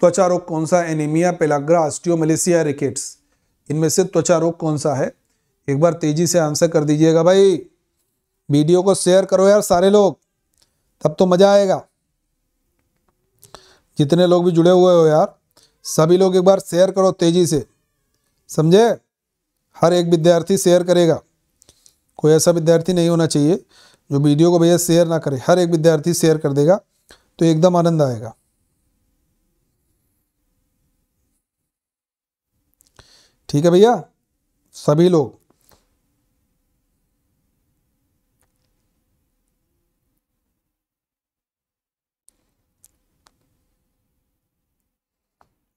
त्वचा रोग कौन सा एनीमिया पेलाग्रा ऑस्टियोमलेसिया रिकेट्स इनमें से त्वचा रोग कौन सा है एक बार तेज़ी से आंसर कर दीजिएगा भाई वीडियो को शेयर करो यार सारे लोग तब तो मज़ा आएगा जितने लोग भी जुड़े हुए हो यार सभी लोग एक बार शेयर करो तेज़ी से समझे हर एक विद्यार्थी शेयर करेगा कोई ऐसा विद्यार्थी नहीं होना चाहिए जो वीडियो को भैया शेयर ना करे हर एक विद्यार्थी शेयर कर देगा तो एकदम आनंद आएगा ठीक है भैया सभी लोग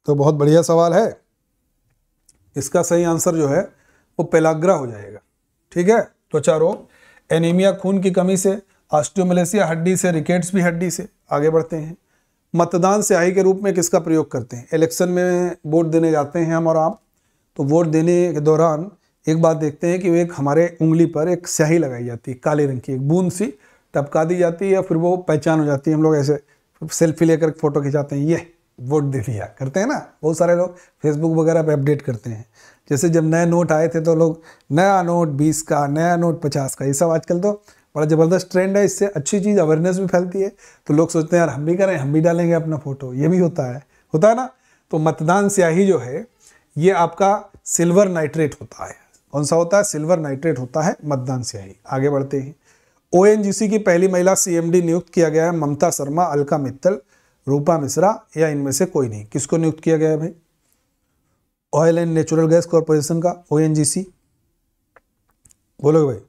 तो बहुत बढ़िया सवाल है इसका सही आंसर जो है वो पेलाग्रा हो जाएगा ठीक है त्वचा तो रोग एनीमिया खून की कमी से ऑस्टियोमलेसिया हड्डी से रिकेट्स भी हड्डी से आगे बढ़ते हैं मतदान से आई के रूप में किसका प्रयोग करते हैं इलेक्शन में वोट देने जाते हैं हम और आप तो वोट देने के दौरान एक बात देखते हैं कि एक हमारे उंगली पर एक स्याही लगाई जाती है काले रंग की एक बूंद सी टपका दी जाती है या फिर वो पहचान हो जाती है हम लोग ऐसे सेल्फी लेकर फोटो खिंचाते हैं ये वोट दे दिया करते हैं ना बहुत सारे लोग फेसबुक वगैरह पर अपडेट करते हैं जैसे जब नए नोट आए थे तो लोग नया नोट बीस का नया नोट पचास का ये सब आजकल तो बड़ा ज़बरदस्त ट्रेंड है इससे अच्छी चीज़ अवेयरनेस भी फैलती है तो लोग सोचते हैं यार हम भी करें हम भी डालेंगे अपना फ़ोटो ये भी होता है होता है ना तो मतदान स्याही जो है ये आपका सिल्वर नाइट्रेट होता है कौन सा होता है सिल्वर नाइट्रेट होता है मतदान से ही आगे बढ़ते हैं ओ की पहली महिला सीएमडी नियुक्त किया गया है ममता शर्मा अलका मित्तल रूपा मिश्रा या इनमें से कोई नहीं किसको नियुक्त किया गया है भाई oil and natural gas corporation का ओ बोलोगे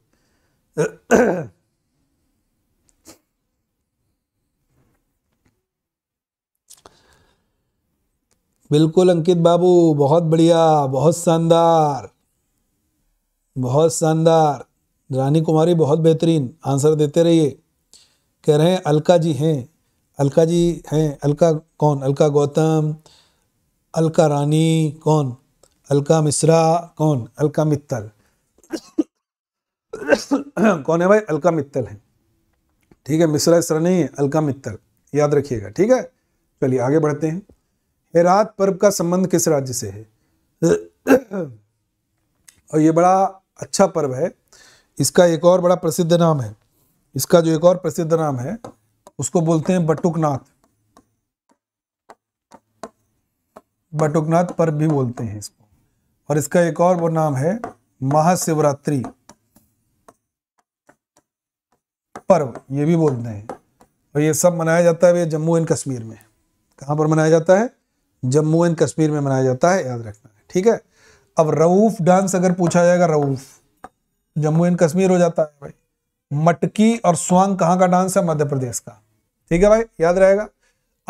भाई बिल्कुल अंकित बाबू बहुत बढ़िया बहुत शानदार बहुत शानदार रानी कुमारी बहुत बेहतरीन आंसर देते रहिए कह रहे हैं अलका जी हैं अलका जी हैं अलका कौन अलका गौतम अलका रानी कौन अलका मिश्रा कौन अलका मित्तल (coughs) कौन है भाई अलका मित्तल है ठीक है मिश्रा इसरा नहीं है अलका मित्तल याद रखिएगा ठीक है चलिए आगे बढ़ते हैं हेरात पर्व का संबंध किस राज्य से है और ये बड़ा अच्छा पर्व है इसका एक और बड़ा प्रसिद्ध नाम है इसका जो एक और प्रसिद्ध नाम है उसको बोलते हैं बटुकनाथ बटुकनाथ पर्व भी बोलते हैं इसको और इसका एक और वो नाम है महाशिवरात्रि पर्व ये भी बोलते हैं और ये सब मनाया जाता है जम्मू एंड कश्मीर में कहाँ पर मनाया जाता है जम्मू एंड कश्मीर में मनाया जाता है याद रखना है ठीक है अब रऊफ डांस अगर पूछा जाएगा रऊफ जम्मू एंड कश्मीर हो जाता है भाई मटकी और स्वांग कहाँ का डांस है मध्य प्रदेश का ठीक है भाई याद रहेगा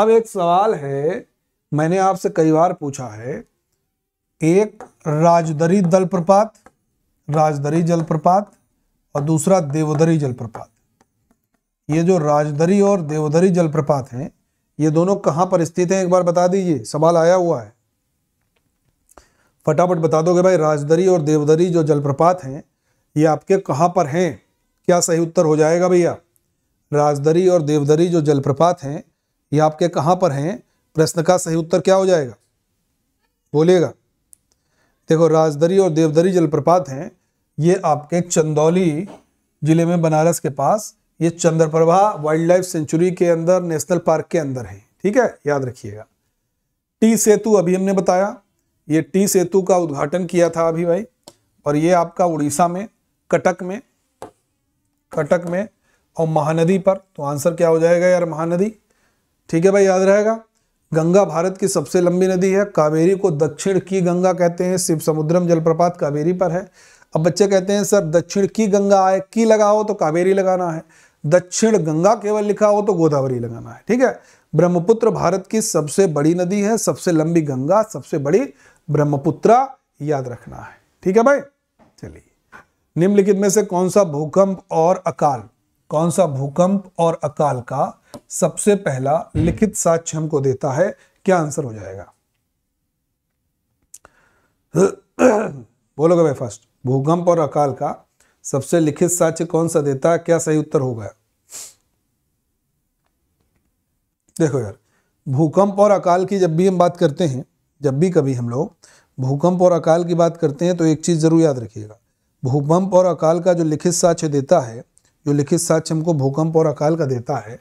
अब एक सवाल है मैंने आपसे कई बार पूछा है एक राजदरी दलप्रपात राजदरी जलप्रपात और दूसरा देवदरी जलप्रपात ये जो राजदरी और देवदरी जलप्रपात हैं ये दोनों कहाँ पर स्थित हैं एक बार बता दीजिए सवाल आया हुआ है फटाफट बता दोगे भाई राजदरी और देवदरी जो जलप्रपात हैं ये आपके कहाँ पर हैं क्या सही उत्तर हो जाएगा भैया राजदरी और देवदरी जो जलप्रपात हैं ये आपके कहाँ पर हैं प्रश्न का सही उत्तर क्या हो जाएगा बोलिएगा देखो राजदरी और देवदरी जलप्रपात हैं ये आपके चंदौली ज़िले में बनारस के पास ये चंद्रप्रभा वाइल्ड लाइफ सेंचुरी के अंदर नेशनल पार्क के अंदर है ठीक है याद रखिएगा टी सेतु अभी हमने बताया ये टी सेतु का उद्घाटन किया था अभी भाई और ये आपका उड़ीसा में कटक में कटक में और महानदी पर तो आंसर क्या हो जाएगा यार महानदी ठीक है भाई याद रहेगा गंगा भारत की सबसे लंबी नदी है कावेरी को दक्षिण की गंगा कहते हैं शिव समुद्रम जलप्रपात कावेरी पर है अब बच्चे कहते हैं सर दक्षिण की गंगा आए की लगाओ तो कावेरी लगाना है दक्षिण गंगा केवल लिखा हो तो गोदावरी लगाना है ठीक है ब्रह्मपुत्र भारत की सबसे बड़ी नदी है सबसे लंबी गंगा सबसे बड़ी ब्रह्मपुत्रा याद रखना है ठीक है भाई चलिए निम्नलिखित में से कौन सा भूकंप और अकाल कौन सा भूकंप और अकाल का सबसे पहला लिखित साक्ष्य हमको देता है क्या आंसर हो जाएगा (clears throat) बोलोगे भाई फर्स्ट भूकंप और अकाल का सबसे लिखित साक्ष्य कौन सा देता है क्या सही उत्तर होगा देखो यार भूकंप और अकाल की जब भी हम बात करते हैं जब भी कभी हम लोग भूकंप और अकाल की बात करते हैं तो एक चीज़ ज़रूर याद रखिएगा भूकंप और अकाल का जो लिखित साक्ष्य देता है जो लिखित साक्ष्य हमको भूकंप और अकाल का देता है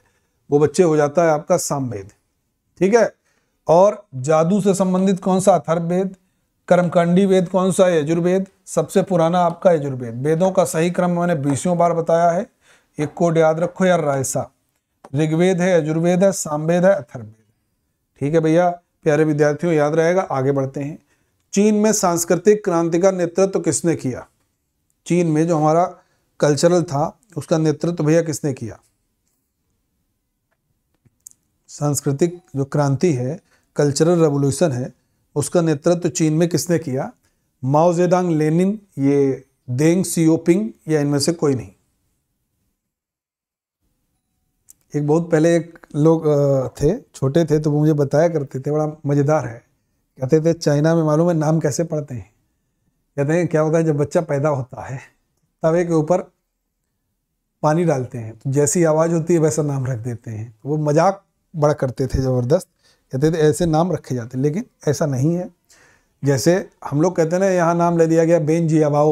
वो बच्चे हो जाता है आपका सामवेद ठीक है और जादू से संबंधित कौन सा अथर्वेद कर्मकांडी वेद कौन सा है यजुर्वेद सबसे पुराना आपका यजुर्वेद वेदों का सही क्रम मैंने बीसों बार बताया है एक कोड याद रखो यार रायसा ऋग्वेद है यजुर्वेद है सामवेद है अथर्वेद ठीक है भैया प्यारे विद्यार्थियों याद रहेगा आगे बढ़ते हैं चीन में सांस्कृतिक क्रांति का नेतृत्व किसने किया चीन में जो हमारा कल्चरल था उसका नेतृत्व भैया किसने किया सांस्कृतिक जो क्रांति है कल्चरल रेवोल्यूशन है उसका नेतृत्व चीन में किसने किया माओजेदांग लेनिन ये देंग सियोपिंग या इनमें से कोई नहीं एक बहुत पहले एक लोग थे छोटे थे तो वो मुझे बताया करते थे बड़ा मज़ेदार है कहते थे चाइना में मालूम है नाम कैसे पढ़ते हैं कहते हैं क्या होता है जब बच्चा पैदा होता है तवे के ऊपर पानी डालते हैं तो जैसी आवाज़ होती है वैसा नाम रख देते हैं तो वो मजाक बड़ा करते थे ज़बरदस्त कहते थे ऐसे नाम रखे जाते लेकिन ऐसा नहीं है जैसे हम लोग कहते हैं ना यहाँ नाम ले दिया गया बेन जियाबाओ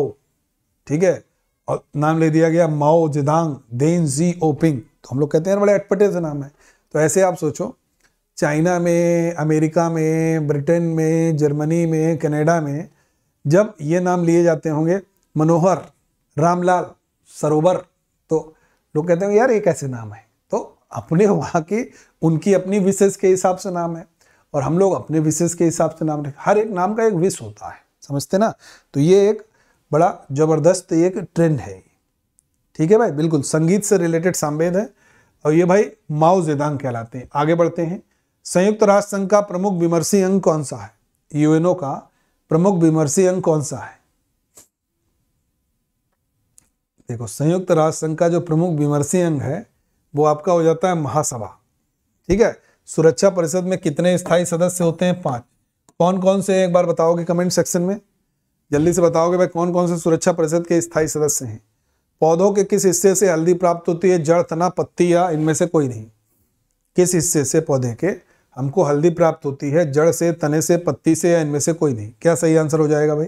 ठीक है और नाम ले दिया गया माओ जिदांग देन जी ओपिंग तो हम लोग कहते हैं बड़े अटपटे से नाम है तो ऐसे आप सोचो चाइना में अमेरिका में ब्रिटेन में जर्मनी में कनाडा में जब ये नाम लिए जाते होंगे मनोहर रामलाल सरोवर तो लोग कहते हैं यार ये कैसे नाम है अपने वहाँ के उनकी अपनी विशेष के हिसाब से नाम है और हम लोग अपने विशेष के हिसाब से नाम रखें हर एक नाम का एक विश होता है समझते ना तो ये एक बड़ा ज़बरदस्त एक ट्रेंड है ठीक है भाई बिल्कुल संगीत से रिलेटेड संवेद है और ये भाई माओ जेदांग कहलाते हैं आगे बढ़ते हैं संयुक्त राष्ट्र संघ का प्रमुख विमर्शी अंग कौन सा है यूएनओ का प्रमुख विमर्शी अंग कौन सा है देखो संयुक्त राष्ट्र संघ का जो प्रमुख विमर्शी अंग है वो आपका हो जाता है महासभा ठीक है सुरक्षा परिषद में कितने स्थायी सदस्य होते हैं पांच कौन कौन से एक बार बताओगे कमेंट सेक्शन में जल्दी से बताओगे भाई कौन कौन से सुरक्षा परिषद के स्थायी सदस्य हैं पौधों के किस हिस्से से हल्दी प्राप्त होती है जड़ तना पत्ती या इनमें से कोई नहीं किस हिस्से से पौधे के हमको हल्दी प्राप्त होती है जड़ से तने से पत्ती से या इनमें से कोई नहीं क्या सही आंसर हो जाएगा भाई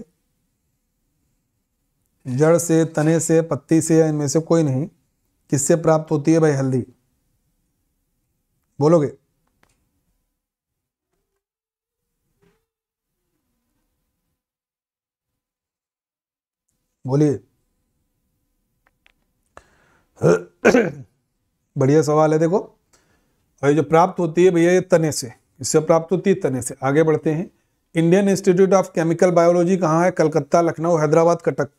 जड़ से तने से पत्ती से या इनमें से कोई नहीं किससे प्राप्त होती है भाई हल्दी बोलोगे बोलिए बढ़िया सवाल है देखो भाई जो प्राप्त होती है भैया ये तने से इससे प्राप्त होती है तने से आगे बढ़ते हैं Indian Institute of Chemical Biology कहाँ है Calcutta Lucknow Hyderabad Cuttack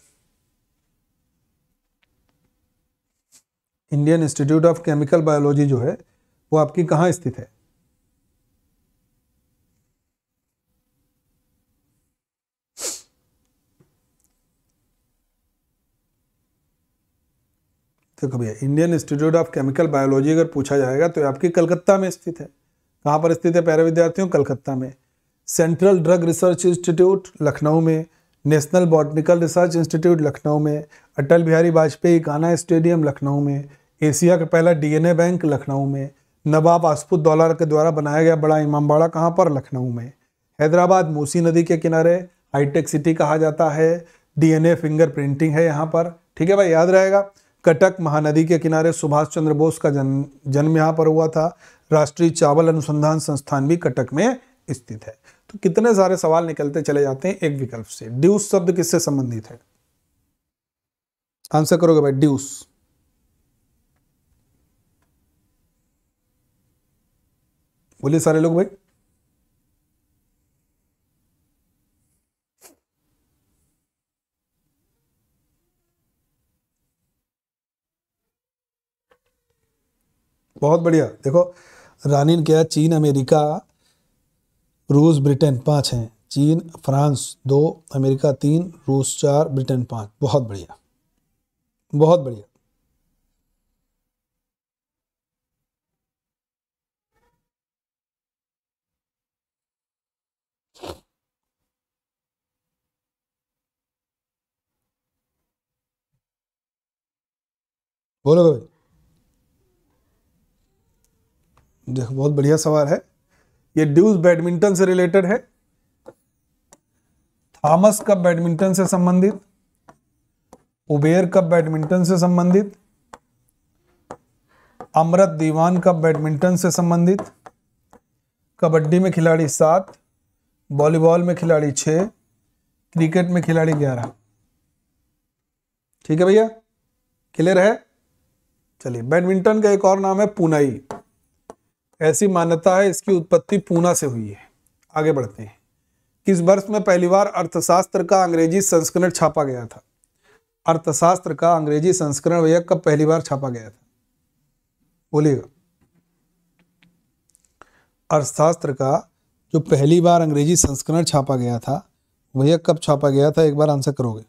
Indian Institute of Chemical Biology जो है वो आपकी कहाँ स्थित है देखो भैया Indian Institute of Chemical Biology अगर पूछा जाएगा तो आपकी कलकत्ता में स्थित है कहाँ पर स्थित है प्यारे विद्यार्थियों कलकत्ता में Central Drug Research Institute Lucknow में National Botanical Research Institute Lucknow में अटल बिहारी वाजपेयी गाना स्टेडियम लखनऊ में एशिया का पहला डीएनए बैंक लखनऊ में नवाब आसपुत दौलर के द्वारा बनाया गया बड़ा इमामबाड़ा कहाँ पर लखनऊ में हैदराबाद मूसी नदी के किनारे हाईटेक सिटी कहा जाता है डीएनए फिंगर प्रिंटिंग है यहाँ पर ठीक है भाई याद रहेगा कटक महानदी के किनारे सुभाष चंद्र बोस का जन्म जन्म यहाँ पर हुआ था राष्ट्रीय चावल अनुसंधान संस्थान भी कटक में स्थित है कितने सारे सवाल निकलते चले जाते हैं एक विकल्प से ड्यूस शब्द किससे संबंधित है आंसर करोगे भाई ड्यूस बोलिए सारे लोग भाई बहुत बढ़िया देखो रानी ने क्या चीन अमेरिका रूस ब्रिटेन पाँच हैं चीन फ्रांस दो अमेरिका तीन रूस चार ब्रिटेन पाँच बहुत बढ़िया बहुत बढ़िया बोलो भाई देखो बहुत बढ़िया सवाल है ये ड्यूज बैडमिंटन से रिलेटेड है थॉमस कप बैडमिंटन से संबंधित उबेर कप बैडमिंटन से संबंधित अमृत दीवान कप बैडमिंटन से संबंधित कबड्डी में खिलाड़ी सात वॉलीबॉल में खिलाड़ी छह क्रिकेट में खिलाड़ी ग्यारह ठीक है भैया क्लियर है चलिए बैडमिंटन का एक और नाम है पुनई ऐसी मान्यता है इसकी उत्पत्ति पूना से हुई है आगे बढ़ते हैं किस वर्ष में पहली बार अर्थशास्त्र का अंग्रेजी संस्करण छापा गया था अर्थशास्त्र का अंग्रेजी संस्करण भैया कब पहली बार छापा गया था बोलिएगा अर्थशास्त्र का जो पहली बार अंग्रेजी संस्करण छापा गया था वह कब छापा गया था एक बार आंसर करोगे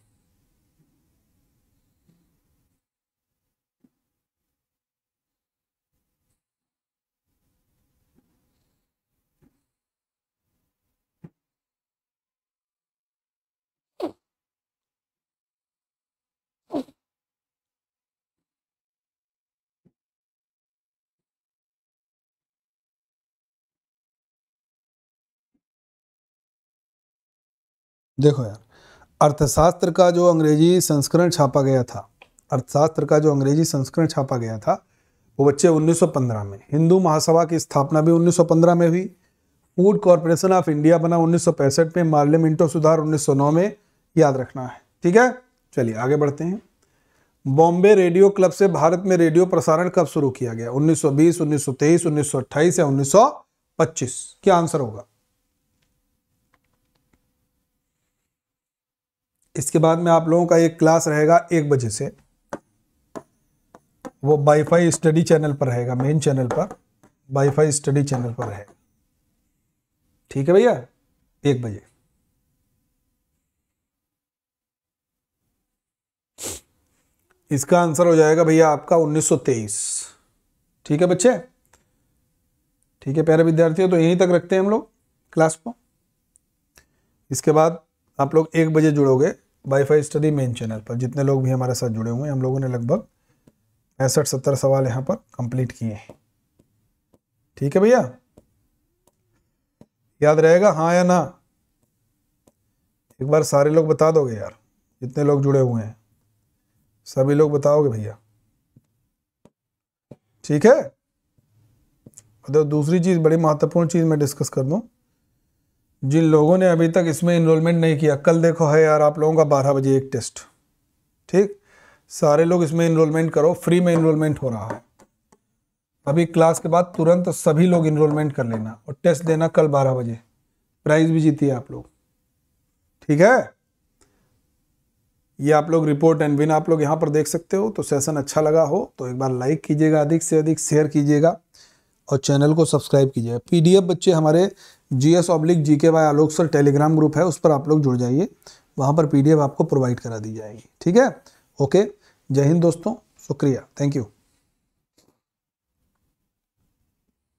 देखो यार अर्थशास्त्र का जो अंग्रेजी संस्करण छापा गया था अर्थशास्त्र का जो अंग्रेजी संस्करण छापा गया था वो बच्चे 1915 में हिंदू महासभा की स्थापना भी 1915 में हुई फूड कॉरपोरेशन ऑफ इंडिया बना उन्नीस में मिंटो सुधार 1909 में याद रखना है ठीक है चलिए आगे बढ़ते हैं बॉम्बे रेडियो क्लब से भारत में रेडियो प्रसारण कब शुरू किया गया 1920, 1923, 1928 या 1925 क्या आंसर होगा इसके बाद में आप लोगों का एक क्लास रहेगा एक बजे से वो वाईफाई स्टडी चैनल पर रहेगा मेन चैनल पर वाईफाई स्टडी चैनल पर रहेगा ठीक है भैया एक बजे इसका आंसर हो जाएगा भैया आपका 1923 ठीक है बच्चे ठीक है प्यारे विद्यार्थियों तो यहीं तक रखते हैं हम लोग क्लास को इसके बाद आप लोग एक बजे जुड़ोगे वाईफाई स्टडी मेन चैनल पर जितने लोग भी हमारे साथ जुड़े हुए हैं हम लोगों ने लगभग पैंसठ सत्तर सवाल यहाँ पर कंप्लीट किए हैं ठीक है भैया याद रहेगा हाँ या ना एक बार सारे लोग बता दोगे यार जितने लोग जुड़े हुए हैं सभी लोग बताओगे भैया ठीक है मतलब दूसरी चीज़ बड़ी महत्वपूर्ण चीज़ मैं डिस्कस कर दूँ जिन लोगों ने अभी तक इसमें इनरोलमेंट नहीं किया कल देखो है यार आप लोगों का बारह बजे एक टेस्ट ठीक सारे लोग इसमें इनरोलमेंट करो फ्री में इनरोलमेंट हो रहा है अभी क्लास के बाद तुरंत तो सभी लोग इनरोलमेंट कर लेना और टेस्ट देना कल बारह बजे प्राइज भी जीती आप लोग ठीक है ये आप लोग रिपोर्ट एंड विन आप लोग यहाँ पर देख सकते हो तो सेशन अच्छा लगा हो तो एक बार लाइक कीजिएगा अधिक से अधिक शेयर कीजिएगा और चैनल को सब्सक्राइब कीजिए पीडीएफ बच्चे हमारे G S oblique G K Y Alok sir Telegram group है उस पर आप लोग जुड़ जाइए वहाँ पर पीडीएफ आपको प्रोवाइड करा दी जाएगी ठीक है ओके जय हिंद दोस्तों शुक्रिया थैंक यू